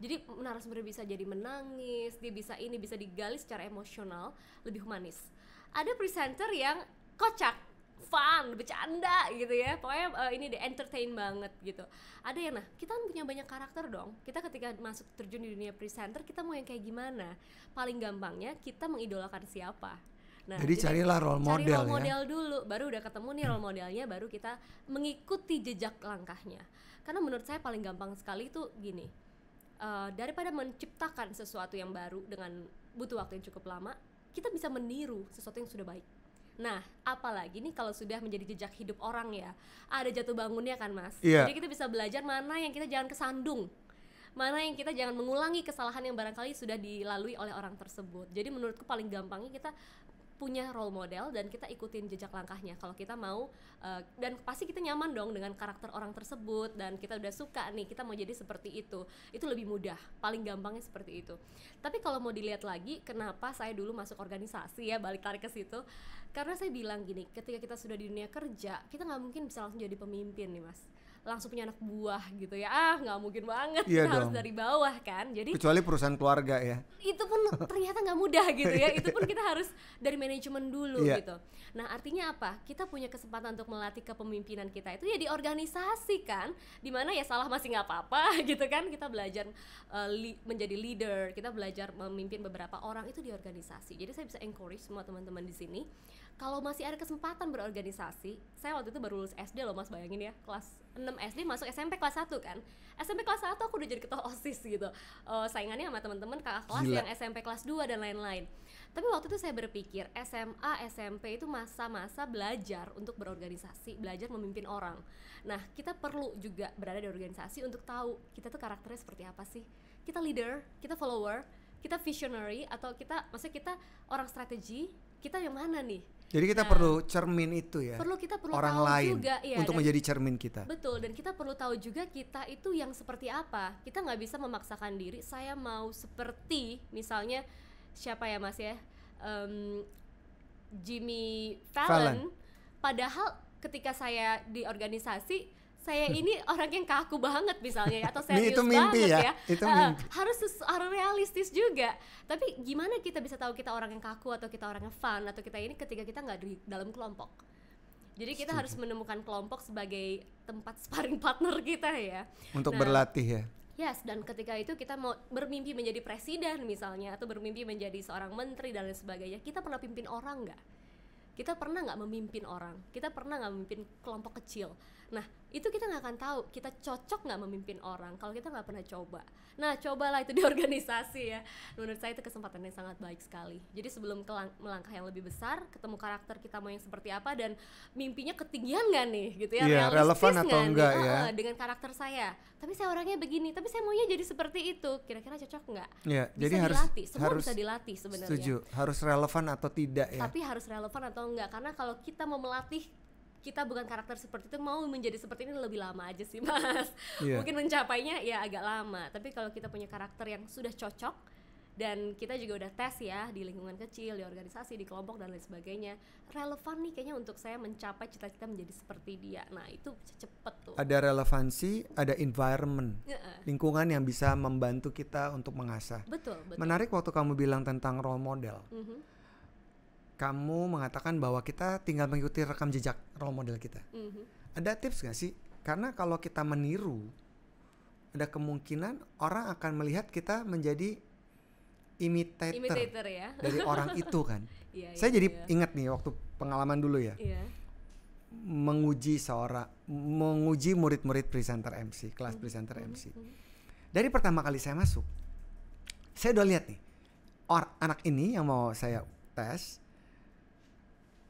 jadi narasumber bisa jadi menangis dia bisa ini bisa digali secara emosional lebih humanis ada presenter yang kocak fun, bercanda gitu ya. Pokoknya uh, ini deh entertain banget gitu. Ada ya nah, kita kan punya banyak karakter dong. Kita ketika masuk terjun di dunia presenter, kita mau yang kayak gimana? Paling gampangnya kita mengidolakan siapa. Nah, jadi, jadi carilah role model cari role ya. model ya? dulu, baru udah ketemu nih role modelnya, baru kita mengikuti jejak langkahnya. Karena menurut saya paling gampang sekali itu gini, uh, daripada menciptakan sesuatu yang baru dengan butuh waktu yang cukup lama, kita bisa meniru sesuatu yang sudah baik Nah, apalagi nih kalau sudah menjadi jejak hidup orang ya, ada jatuh bangunnya kan mas. Yeah. Jadi kita bisa belajar mana yang kita jangan kesandung, mana yang kita jangan mengulangi kesalahan yang barangkali sudah dilalui oleh orang tersebut. Jadi menurutku paling gampangnya kita punya role model dan kita ikutin jejak langkahnya kalau kita mau uh, dan pasti kita nyaman dong dengan karakter orang tersebut dan kita udah suka nih kita mau jadi seperti itu itu lebih mudah paling gampangnya seperti itu tapi kalau mau dilihat lagi kenapa saya dulu masuk organisasi ya balik tarik ke situ karena saya bilang gini ketika kita sudah di dunia kerja kita nggak mungkin bisa langsung jadi pemimpin nih mas langsung punya anak buah gitu ya ah nggak mungkin banget iya harus dari bawah kan jadi kecuali
perusahaan keluarga ya
itu pun ternyata nggak mudah gitu ya itu pun kita harus dari manajemen dulu iya. gitu nah artinya apa kita punya kesempatan untuk melatih kepemimpinan kita itu ya di organisasi kan dimana ya salah masih nggak apa-apa gitu kan kita belajar uh, li menjadi leader kita belajar memimpin beberapa orang itu di organisasi jadi saya bisa encourage semua teman-teman di sini kalau masih ada kesempatan berorganisasi, saya waktu itu baru lulus SD loh mas, bayangin ya, kelas 6 SD masuk SMP kelas 1 kan. SMP kelas 1 aku udah jadi ketua OSIS gitu. Uh, saingannya sama teman-teman kakak kelas Gila. yang SMP kelas 2 dan lain-lain. Tapi waktu itu saya berpikir SMA, SMP itu masa-masa belajar untuk berorganisasi, belajar memimpin orang. Nah, kita perlu juga berada di organisasi untuk tahu kita tuh karakternya seperti apa sih. Kita leader, kita follower, kita visionary atau kita maksudnya kita orang strategi kita yang mana nih
jadi kita nah, perlu cermin itu ya perlu
kita perlu orang tahu lain juga ya, untuk dan, menjadi cermin kita betul dan kita perlu tahu juga kita itu yang seperti apa kita nggak bisa memaksakan diri saya mau seperti misalnya siapa ya mas ya um, Jimmy Fallon, Fallon. padahal ketika saya di organisasi saya ini orang yang kaku banget misalnya ya, atau serius itu mimpi banget ya, ya. Itu uh, harus harus realistis juga tapi gimana kita bisa tahu kita orang yang kaku atau kita orang yang fun atau kita ini ketika kita nggak di dalam kelompok jadi kita Setuju. harus menemukan kelompok sebagai tempat sparring partner kita ya
untuk nah, berlatih ya
Yes, dan ketika itu kita mau bermimpi menjadi presiden misalnya atau bermimpi menjadi seorang menteri dan lain sebagainya, kita pernah pimpin orang nggak? Kita pernah nggak memimpin orang? Kita pernah nggak memimpin kelompok kecil? Nah, itu kita nggak akan tahu kita cocok nggak memimpin orang kalau kita nggak pernah coba. Nah, cobalah itu di organisasi ya. Menurut saya itu kesempatan yang sangat baik sekali. Jadi sebelum melangkah yang lebih besar, ketemu karakter kita mau yang seperti apa dan mimpinya ketinggian nggak nih, gitu ya? Yeah, iya, relevan atau gak, enggak ya? Dengan karakter saya. Tapi saya orangnya begini, tapi saya maunya jadi seperti itu. Kira-kira cocok nggak? Yeah, bisa jadi harus dilatih. Semua harus bisa dilatih sebenarnya. Setuju.
Harus relevan atau tidak ya? Tapi
harus relevan atau enggak? Karena kalau kita mau melatih kita bukan karakter seperti itu mau menjadi seperti ini lebih lama aja sih mas yeah. mungkin mencapainya ya agak lama tapi kalau kita punya karakter yang sudah cocok dan kita juga udah tes ya di lingkungan kecil, di organisasi, di kelompok dan lain sebagainya. Relevan nih kayaknya untuk saya mencapai cita-cita menjadi seperti
dia. Nah, itu cepet
tuh. Ada relevansi, ada environment. Lingkungan yang bisa membantu kita untuk mengasah. Betul, betul. Menarik waktu kamu bilang tentang role model. Uh mhm. -huh kamu mengatakan bahwa kita tinggal mengikuti rekam jejak role model kita. Mm -hmm. Ada tips gak sih? Karena kalau kita meniru, ada kemungkinan orang akan melihat kita menjadi imitator, imitator ya? dari orang itu kan. yeah, iya, Saya jadi yeah. ingat nih waktu pengalaman dulu ya. Yeah. Menguji seorang, menguji murid-murid presenter MC, kelas mm -hmm. presenter MC. Mm -hmm. Dari pertama kali saya masuk, saya udah lihat nih, or anak ini yang mau saya tes,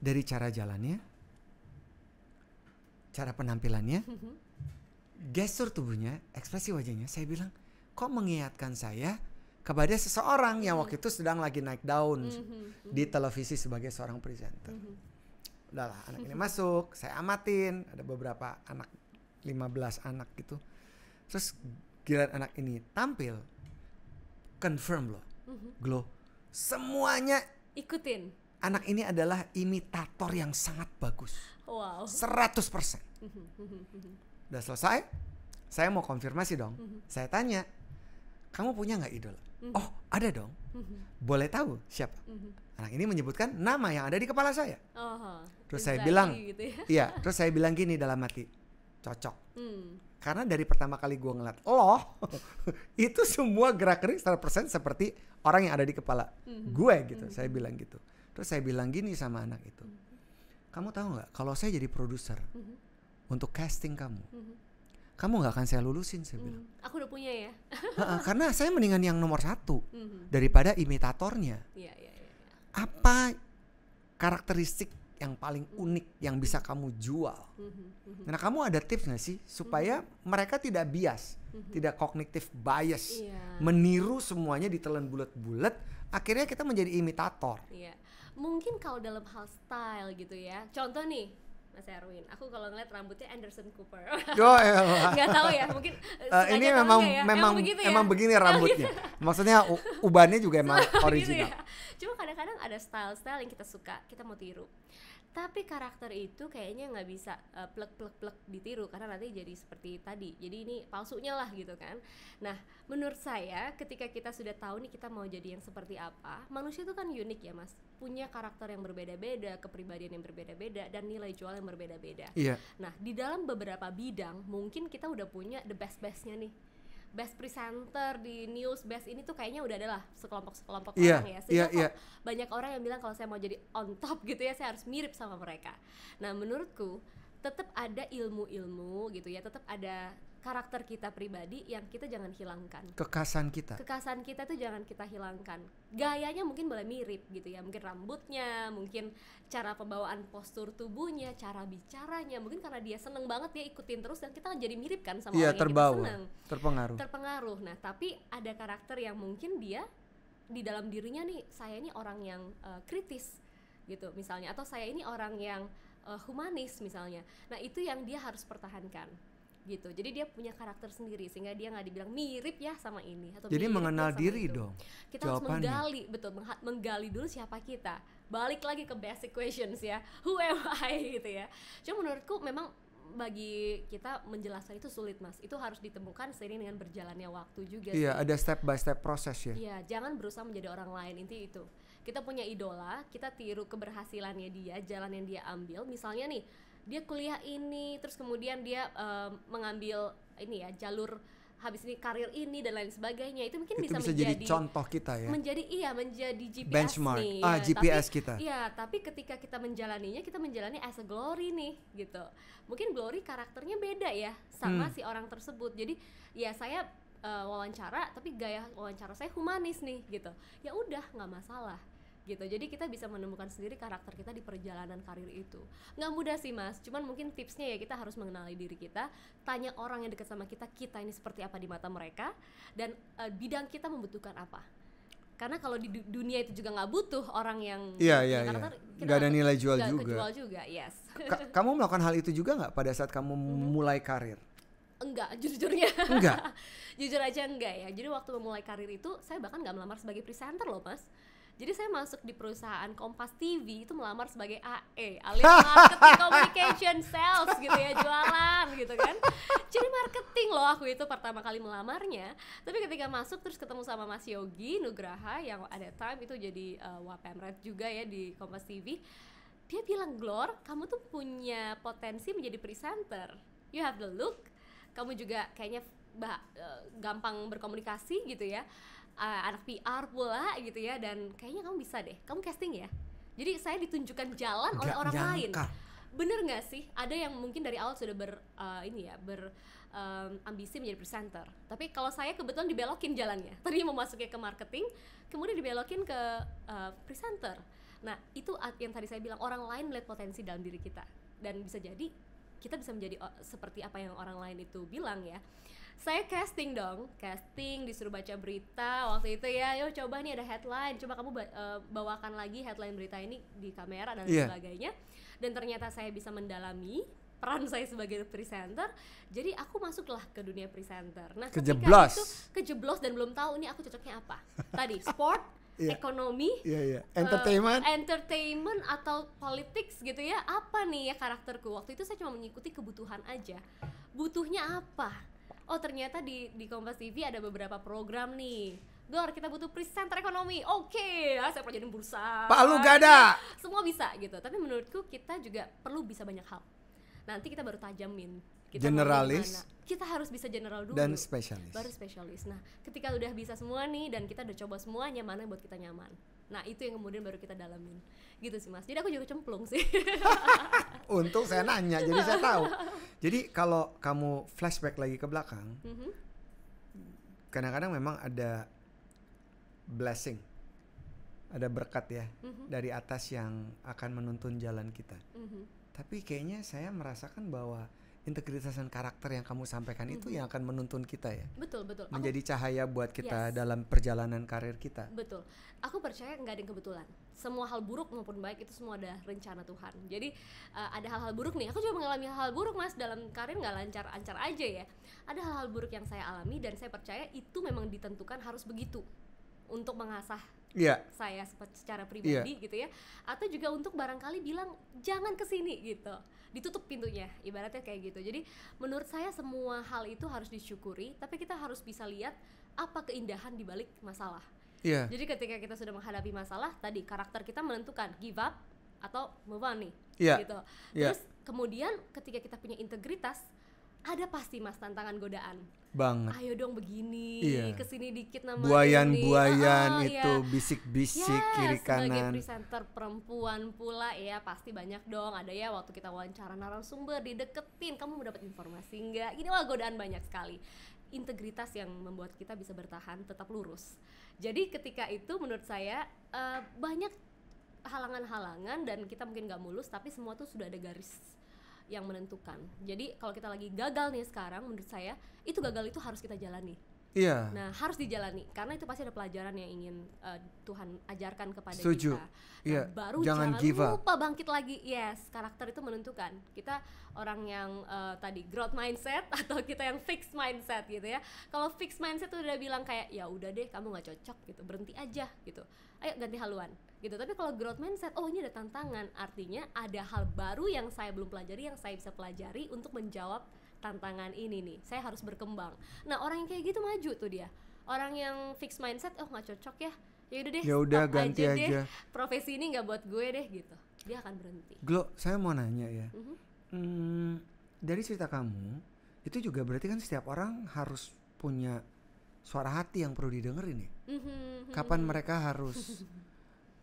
dari cara jalannya, cara penampilannya, mm-hmm. gestur tubuhnya, ekspresi wajahnya, saya bilang, kok mengingatkan saya kepada seseorang yang mm-hmm. waktu itu sedang lagi naik daun mm-hmm. di televisi sebagai seorang presenter. Udahlah, anak ini masuk, saya amatin, ada beberapa anak, 15 anak gitu. Terus giliran anak ini tampil, confirm loh, glow, semuanya ikutin anak ini adalah imitator yang sangat bagus. Wow. 100%. Udah selesai? Saya mau konfirmasi dong. Saya tanya, kamu punya nggak idola? Oh, ada dong. Boleh tahu siapa? Anak ini menyebutkan nama yang ada di kepala saya.
Terus saya bilang, gitu ya. iya.
Terus saya bilang gini dalam hati, cocok. Hmm. Karena dari pertama kali gue ngeliat lo, itu semua gerak gerik 100% seperti orang yang ada di kepala hmm. gue gitu. Saya bilang gitu. Terus saya bilang gini sama anak itu, kamu tahu nggak kalau saya jadi produser untuk casting kamu, kamu nggak akan saya lulusin saya bilang.
Hmm, aku udah punya ya.
karena saya mendingan yang nomor satu
hmm. daripada
imitatornya. Yeah, yeah, yeah. Iya. Apa karakteristik yang paling unik yang bisa kamu jual. Hmm, nah, kamu ada tips nggak sih supaya mereka tidak bias, tidak kognitif bias, yeah. meniru semuanya ditelan bulat-bulat, akhirnya kita menjadi imitator.
Yeah mungkin kalau dalam hal style gitu ya contoh nih Mas Erwin. Aku kalau ngeliat rambutnya Anderson Cooper. Oh, iya. Gak tau ya, mungkin uh, ini memang ya. memang emang begini, ya? emang begini oh, rambutnya.
Gitu ya? Maksudnya ubannya juga emang ya? original. ya?
Cuma kadang-kadang ada style-style yang kita suka, kita mau tiru tapi karakter itu kayaknya nggak bisa uh, plek plek plek ditiru karena nanti jadi seperti tadi jadi ini palsunya lah gitu kan nah menurut saya ketika kita sudah tahu nih kita mau jadi yang seperti apa manusia itu kan unik ya mas punya karakter yang berbeda-beda kepribadian yang berbeda-beda dan nilai jual yang berbeda-beda iya. nah di dalam beberapa bidang mungkin kita udah punya the best bestnya nih best presenter di news best ini tuh kayaknya udah adalah sekelompok sekelompok yeah, orang ya sehingga yeah, yeah. banyak orang yang bilang kalau saya mau jadi on top gitu ya saya harus mirip sama mereka nah menurutku tetap ada ilmu-ilmu gitu ya tetap ada karakter kita pribadi yang kita jangan hilangkan.
Kekasan kita.
Kekasan kita tuh jangan kita hilangkan. Gayanya mungkin boleh mirip gitu ya, mungkin rambutnya, mungkin cara pembawaan postur tubuhnya, cara bicaranya, mungkin karena dia seneng banget dia ikutin terus dan kita jadi mirip kan sama ya, orang yang kita seneng. Terpengaruh. Terpengaruh. Nah, tapi ada karakter yang mungkin dia di dalam dirinya nih saya ini orang yang uh, kritis gitu misalnya atau saya ini orang yang eh, humanis misalnya. Nah, itu yang dia harus pertahankan gitu jadi dia punya karakter sendiri sehingga dia nggak dibilang mirip ya sama ini atau jadi ya mengenal diri
itu. dong kita jawabannya. harus menggali
betul menggali dulu siapa kita balik lagi ke basic questions ya who am I gitu ya cuma menurutku memang bagi kita menjelaskan itu sulit mas itu harus ditemukan sering dengan berjalannya waktu juga iya sih. ada
step by step proses ya
iya jangan berusaha menjadi orang lain inti itu kita punya idola kita tiru keberhasilannya dia jalan yang dia ambil misalnya nih dia kuliah ini terus kemudian dia uh, mengambil ini ya jalur habis ini karir ini dan lain sebagainya itu mungkin itu bisa, bisa menjadi jadi contoh
kita ya menjadi
iya menjadi GPS benchmark nih, ah GPS tapi, kita iya tapi ketika kita menjalaninya kita menjalani as a glory nih gitu mungkin glory karakternya beda ya sama hmm. si orang tersebut jadi ya saya uh, wawancara tapi gaya wawancara saya humanis nih gitu ya udah nggak masalah gitu jadi kita bisa menemukan sendiri karakter kita di perjalanan karir itu nggak mudah sih mas cuman mungkin tipsnya ya kita harus mengenali diri kita tanya orang yang dekat sama kita kita ini seperti apa di mata mereka dan uh, bidang kita membutuhkan apa karena kalau di dunia itu juga nggak butuh orang yang iya gitu, iya, iya. Kan nggak ada nilai jual juga jual juga yes Ka
kamu melakukan hal itu juga nggak pada saat kamu hmm. mulai karir
enggak jujurnya enggak jujur aja enggak ya jadi waktu memulai karir itu saya bahkan nggak melamar sebagai presenter loh mas jadi saya masuk di perusahaan Kompas TV itu melamar sebagai AE, alias marketing communication sales gitu ya, jualan gitu kan. Jadi marketing loh aku itu pertama kali melamarnya. Tapi ketika masuk terus ketemu sama Mas Yogi Nugraha yang ada time itu jadi uh, Wapemret juga ya di Kompas TV. Dia bilang, "Glor, kamu tuh punya potensi menjadi presenter. You have the look. Kamu juga kayaknya bah, uh, gampang berkomunikasi gitu ya." Eh, anak PR pula gitu ya dan kayaknya kamu bisa deh kamu casting ya jadi saya ditunjukkan jalan Gak oleh orang nyangka. lain bener nggak sih ada yang mungkin dari awal sudah ber uh, ini ya ber um, ambisi menjadi presenter tapi kalau saya kebetulan dibelokin jalannya tadinya mau masuknya ke marketing kemudian dibelokin ke uh, presenter nah itu yang tadi saya bilang orang lain melihat potensi dalam diri kita dan bisa jadi kita bisa menjadi seperti apa yang orang lain itu bilang ya saya casting dong casting disuruh baca berita waktu itu ya yo coba nih ada headline coba kamu uh, bawakan lagi headline berita ini di kamera dan yeah. sebagainya dan ternyata saya bisa mendalami peran saya sebagai presenter jadi aku masuklah ke dunia presenter nah kejeblos itu kejeblos dan belum tahu ini aku cocoknya apa tadi sport yeah. ekonomi yeah, iya,
iya. yeah. entertainment uh,
entertainment atau politics gitu ya apa nih ya karakterku waktu itu saya cuma mengikuti kebutuhan aja butuhnya apa oh ternyata di di Kompas TV ada beberapa program nih Dor kita butuh presenter ekonomi. Oke, okay, ah, saya pelajarin bursa. Palu gak ada. Semua bisa gitu. Tapi menurutku kita juga perlu bisa banyak hal. Nanti kita baru tajamin. Kita generalis. Kita harus bisa general dulu. Dan spesialis. Baru spesialis. Nah, ketika udah bisa semua nih dan kita udah coba semuanya, mana buat kita nyaman. Nah itu yang kemudian baru kita dalamin gitu sih mas. Jadi aku juga cemplung sih.
Untung saya nanya, jadi saya tahu. Jadi kalau kamu flashback lagi ke belakang, mm-hmm. kadang-kadang memang ada blessing, ada berkat ya mm-hmm. dari atas yang akan menuntun jalan kita. Mm-hmm. Tapi kayaknya saya merasakan bahwa integritas dan karakter yang kamu sampaikan mm -hmm. itu mm-hmm. yang akan menuntun kita ya.
Betul, betul. Menjadi aku,
cahaya buat kita yes. dalam perjalanan karir kita.
Betul. Aku percaya nggak ada yang kebetulan. Semua hal buruk maupun baik itu semua ada rencana Tuhan. Jadi uh, ada hal-hal buruk nih. Aku juga mengalami hal-hal buruk Mas dalam karir nggak lancar-lancar aja ya. Ada hal-hal buruk yang saya alami dan saya percaya itu memang ditentukan harus begitu untuk mengasah yeah. saya secara iya. pribadi yeah. gitu ya. Atau juga untuk barangkali bilang jangan kesini gitu ditutup pintunya ibaratnya kayak gitu jadi menurut saya semua hal itu harus disyukuri tapi kita harus bisa lihat apa keindahan di balik masalah yeah. jadi ketika kita sudah menghadapi masalah tadi karakter kita menentukan give up atau move on nih yeah. gitu iya. terus yeah. kemudian ketika kita punya integritas ada pasti mas tantangan godaan banget ayo dong begini iya. kesini dikit namanya buayan ini. buayan oh, itu ya. bisik bisik yes, kiri kanan sebagai presenter perempuan pula ya pasti banyak dong ada ya waktu kita wawancara narasumber dideketin kamu mau dapat informasi enggak Ini wah godaan banyak sekali integritas yang membuat kita bisa bertahan tetap lurus jadi ketika itu menurut saya uh, banyak halangan-halangan dan kita mungkin nggak mulus tapi semua tuh sudah ada garis yang menentukan. Jadi kalau kita lagi gagal nih sekarang menurut saya itu gagal itu harus kita jalani. Iya. Nah, harus dijalani karena itu pasti ada pelajaran yang ingin uh, Tuhan ajarkan kepada Setuju. kita. Nah,
yeah. baru jangan, jangan give up.
lupa bangkit lagi. Yes, karakter itu menentukan. Kita orang yang uh, tadi growth mindset atau kita yang fixed mindset gitu ya. Kalau fixed mindset tuh udah bilang kayak ya udah deh kamu nggak cocok gitu, berhenti aja gitu. Ayo ganti haluan gitu tapi kalau growth mindset oh ini ada tantangan artinya ada hal baru yang saya belum pelajari yang saya bisa pelajari untuk menjawab tantangan ini nih saya harus berkembang nah orang yang kayak gitu maju tuh dia orang yang fix mindset oh nggak cocok ya ya udah deh ya udah ganti aja, aja. Deh. profesi ini nggak buat gue deh gitu dia akan berhenti
Glo saya mau nanya ya mm -hmm. hmm, dari cerita kamu itu juga berarti kan setiap orang harus punya suara hati yang perlu didengar ini ya? mm -hmm. kapan mhm. mereka harus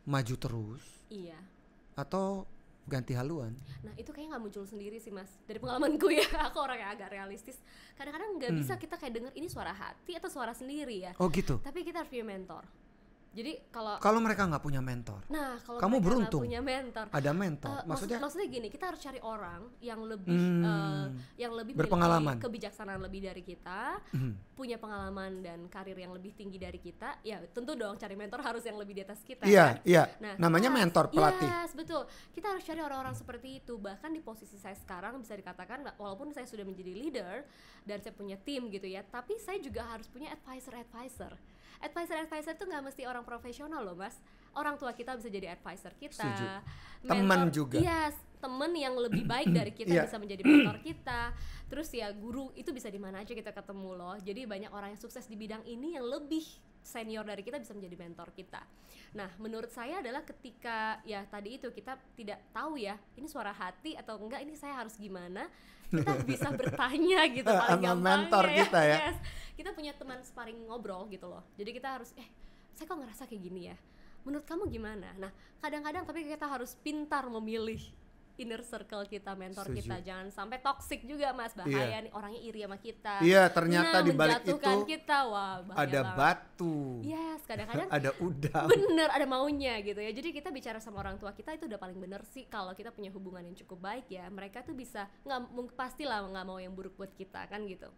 maju terus? Iya. Atau ganti haluan?
Nah itu kayaknya nggak muncul sendiri sih mas. Dari pengalamanku ya, aku orang yang agak realistis. Kadang-kadang nggak hmm. bisa kita kayak denger ini suara hati atau suara sendiri ya. Oh gitu. Tapi kita harus punya mentor jadi kalau kalau
mereka nggak punya mentor,
nah kalau kamu beruntung punya mentor, ada
eh, mentor. Uh, maksudnya maksudnya
gini, kita harus cari orang yang lebih hmm, uh, yang lebih berpengalaman, kebijaksanaan lebih dari kita, hmm. punya pengalaman dan karir yang lebih tinggi dari kita. Ya tentu dong cari mentor harus yang lebih di atas kita. Iya kan? iya. Nah namanya harus, mentor pelatih. Yes betul. Kita harus cari orang-orang seperti itu. Bahkan di posisi saya sekarang bisa dikatakan walaupun saya sudah menjadi leader dan saya punya tim gitu ya, tapi saya juga harus punya advisor advisor advisor-advisor tuh nggak mesti orang profesional loh mas orang tua kita bisa jadi advisor kita teman juga yes iya, temen yang lebih baik dari kita yeah. bisa menjadi mentor kita terus ya guru itu bisa di mana aja kita ketemu loh jadi banyak orang yang sukses di bidang ini yang lebih senior dari kita bisa menjadi mentor kita. Nah, menurut saya adalah ketika ya tadi itu kita tidak tahu ya ini suara hati atau enggak ini saya harus gimana kita bisa bertanya gitu paling gampang mentor ya, kita ya. Yes. Kita punya teman sparring ngobrol gitu loh. Jadi kita harus eh saya kok ngerasa kayak gini ya menurut kamu gimana? Nah, kadang-kadang tapi kita harus pintar memilih inner circle kita, mentor Setuju. kita. Jangan sampai toxic juga, Mas. Iya. Bahaya yeah. nih orangnya iri sama kita. Iya, yeah, ternyata nah, di itu kita. Wah, ada banget. batu.
Yes, kadang-kadang ada udang.
Bener, ada maunya gitu ya. Jadi kita bicara sama orang tua kita itu udah paling bener sih kalau kita punya hubungan yang cukup baik ya. Mereka tuh bisa nggak pastilah nggak mau yang buruk buat kita kan gitu.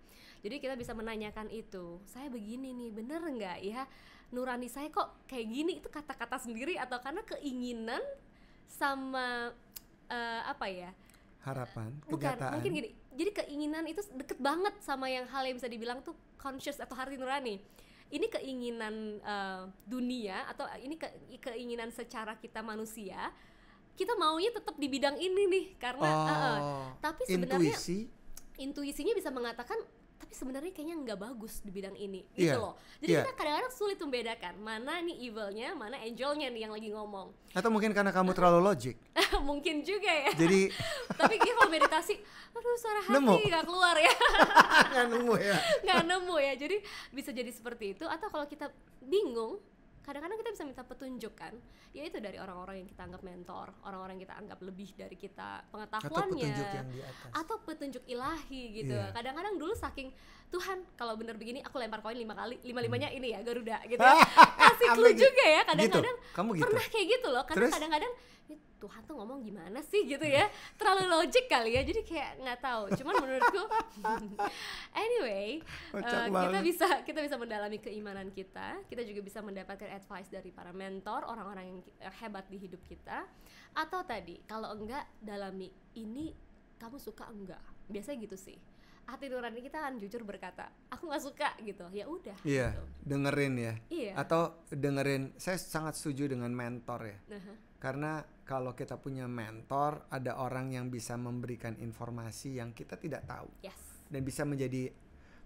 Jadi kita bisa menanyakan itu. Saya begini nih, bener nggak ya? Nurani saya kok kayak gini itu kata-kata sendiri atau karena keinginan sama uh, apa ya
harapan eh, bukan mungkin gini
jadi keinginan itu deket banget sama yang hal yang bisa dibilang tuh conscious atau hati nurani ini keinginan uh, dunia atau ini ke keinginan secara kita manusia kita maunya tetap di bidang ini nih karena oh, uh, uh, tapi sebenarnya intuisi intuisinya bisa mengatakan tapi sebenarnya kayaknya nggak bagus di bidang ini gitu yeah. loh jadi yeah. kita kadang-kadang sulit membedakan mana nih evilnya mana angelnya nih yang lagi ngomong
atau mungkin karena kamu terlalu logic
mungkin juga ya jadi tapi kita kalau meditasi aduh suara hati nemu. gak keluar ya nggak nemu ya nggak nemu ya jadi bisa jadi seperti itu atau kalau kita bingung kadang-kadang kita bisa minta petunjuk kan yaitu dari orang-orang yang kita anggap mentor orang-orang yang kita anggap lebih dari kita pengetahuannya atau petunjuk, yang di atas. Atau petunjuk ilahi gitu kadang iya. kadang-kadang dulu saking Tuhan kalau bener begini aku lempar koin lima kali lima limanya hmm. ini ya Garuda gitu asik lu gitu. juga ya
kadang-kadang gitu. Kamu gitu. pernah kayak
gitu loh karena kadang-kadang Tuhan tuh ngomong gimana sih gitu ya terlalu logik kali ya jadi kayak nggak tahu cuman menurutku anyway uh, kita bisa kita bisa mendalami keimanan kita kita juga bisa mendapatkan advice dari para mentor orang-orang yang eh, hebat di hidup kita atau tadi kalau enggak dalami ini kamu suka enggak biasanya gitu sih hati nurani kita akan jujur berkata aku nggak suka gitu ya udah iya
gitu. dengerin ya iya. atau dengerin saya sangat setuju dengan mentor ya uh-huh. karena kalau kita punya mentor ada orang yang bisa memberikan informasi yang kita tidak tahu yes. dan bisa menjadi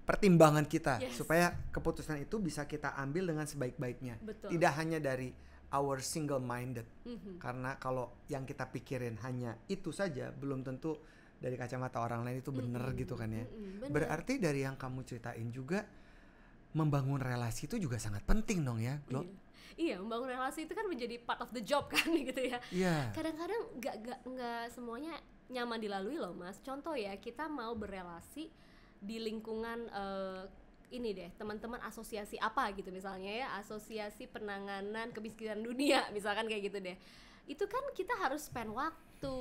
pertimbangan kita yes. supaya keputusan itu bisa kita ambil dengan sebaik-baiknya tidak hanya dari our single minded mm-hmm. karena kalau yang kita pikirin hanya itu saja belum tentu dari kacamata orang lain itu bener mm -hmm. gitu kan ya. Mm -hmm, bener. Berarti dari yang kamu ceritain juga membangun relasi itu juga sangat penting dong ya, Glo. Iya.
iya, membangun relasi itu kan menjadi part of the job kan gitu ya.
Iya.
Yeah.
Kadang-kadang nggak nggak nggak semuanya nyaman dilalui loh, Mas. Contoh ya, kita mau berrelasi di lingkungan uh, ini deh teman-teman asosiasi apa gitu misalnya ya asosiasi penanganan kemiskinan dunia misalkan kayak gitu deh itu kan kita harus spend waktu itu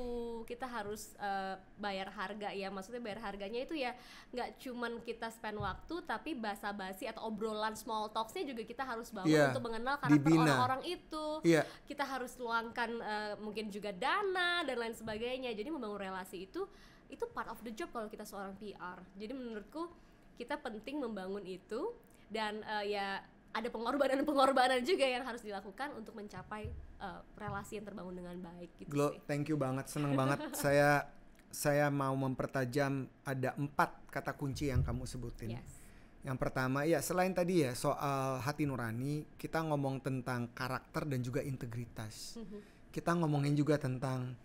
kita harus uh, bayar harga ya maksudnya bayar harganya itu ya nggak cuman kita spend waktu tapi basa-basi atau obrolan small talksnya juga kita harus bawa iya. yeah, untuk mengenal karakter orang-orang itu yeah. kita harus luangkan uh, mungkin juga dana dan lain sebagainya jadi membangun relasi itu itu part of the job kalau kita seorang PR jadi menurutku kita penting membangun itu dan uh, ya ada pengorbanan-pengorbanan juga yang harus dilakukan untuk mencapai uh, relasi yang terbangun dengan baik gitu Glo,
sih. thank you banget, seneng banget. Saya saya mau mempertajam ada empat kata kunci yang kamu sebutin. Yes. Yang pertama ya selain tadi ya soal hati nurani, kita ngomong tentang karakter dan juga integritas. Mm-hmm. Kita ngomongin juga tentang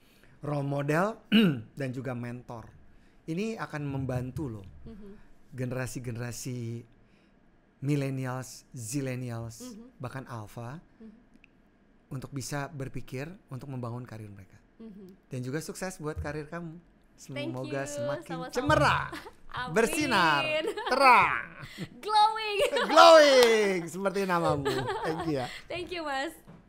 role model dan juga mentor. Ini akan membantu loh. Mm-hmm. generasi-generasi millennials, zillennials, mm -hmm. bahkan alpha mm -hmm. untuk bisa berpikir untuk membangun karir mereka. Mm -hmm. Dan juga sukses buat karir kamu. Semoga semakin Sama -sama. cemerlang, bersinar, terang,
glowing. glowing
seperti namamu. Thank you ya. Thank you, Mas.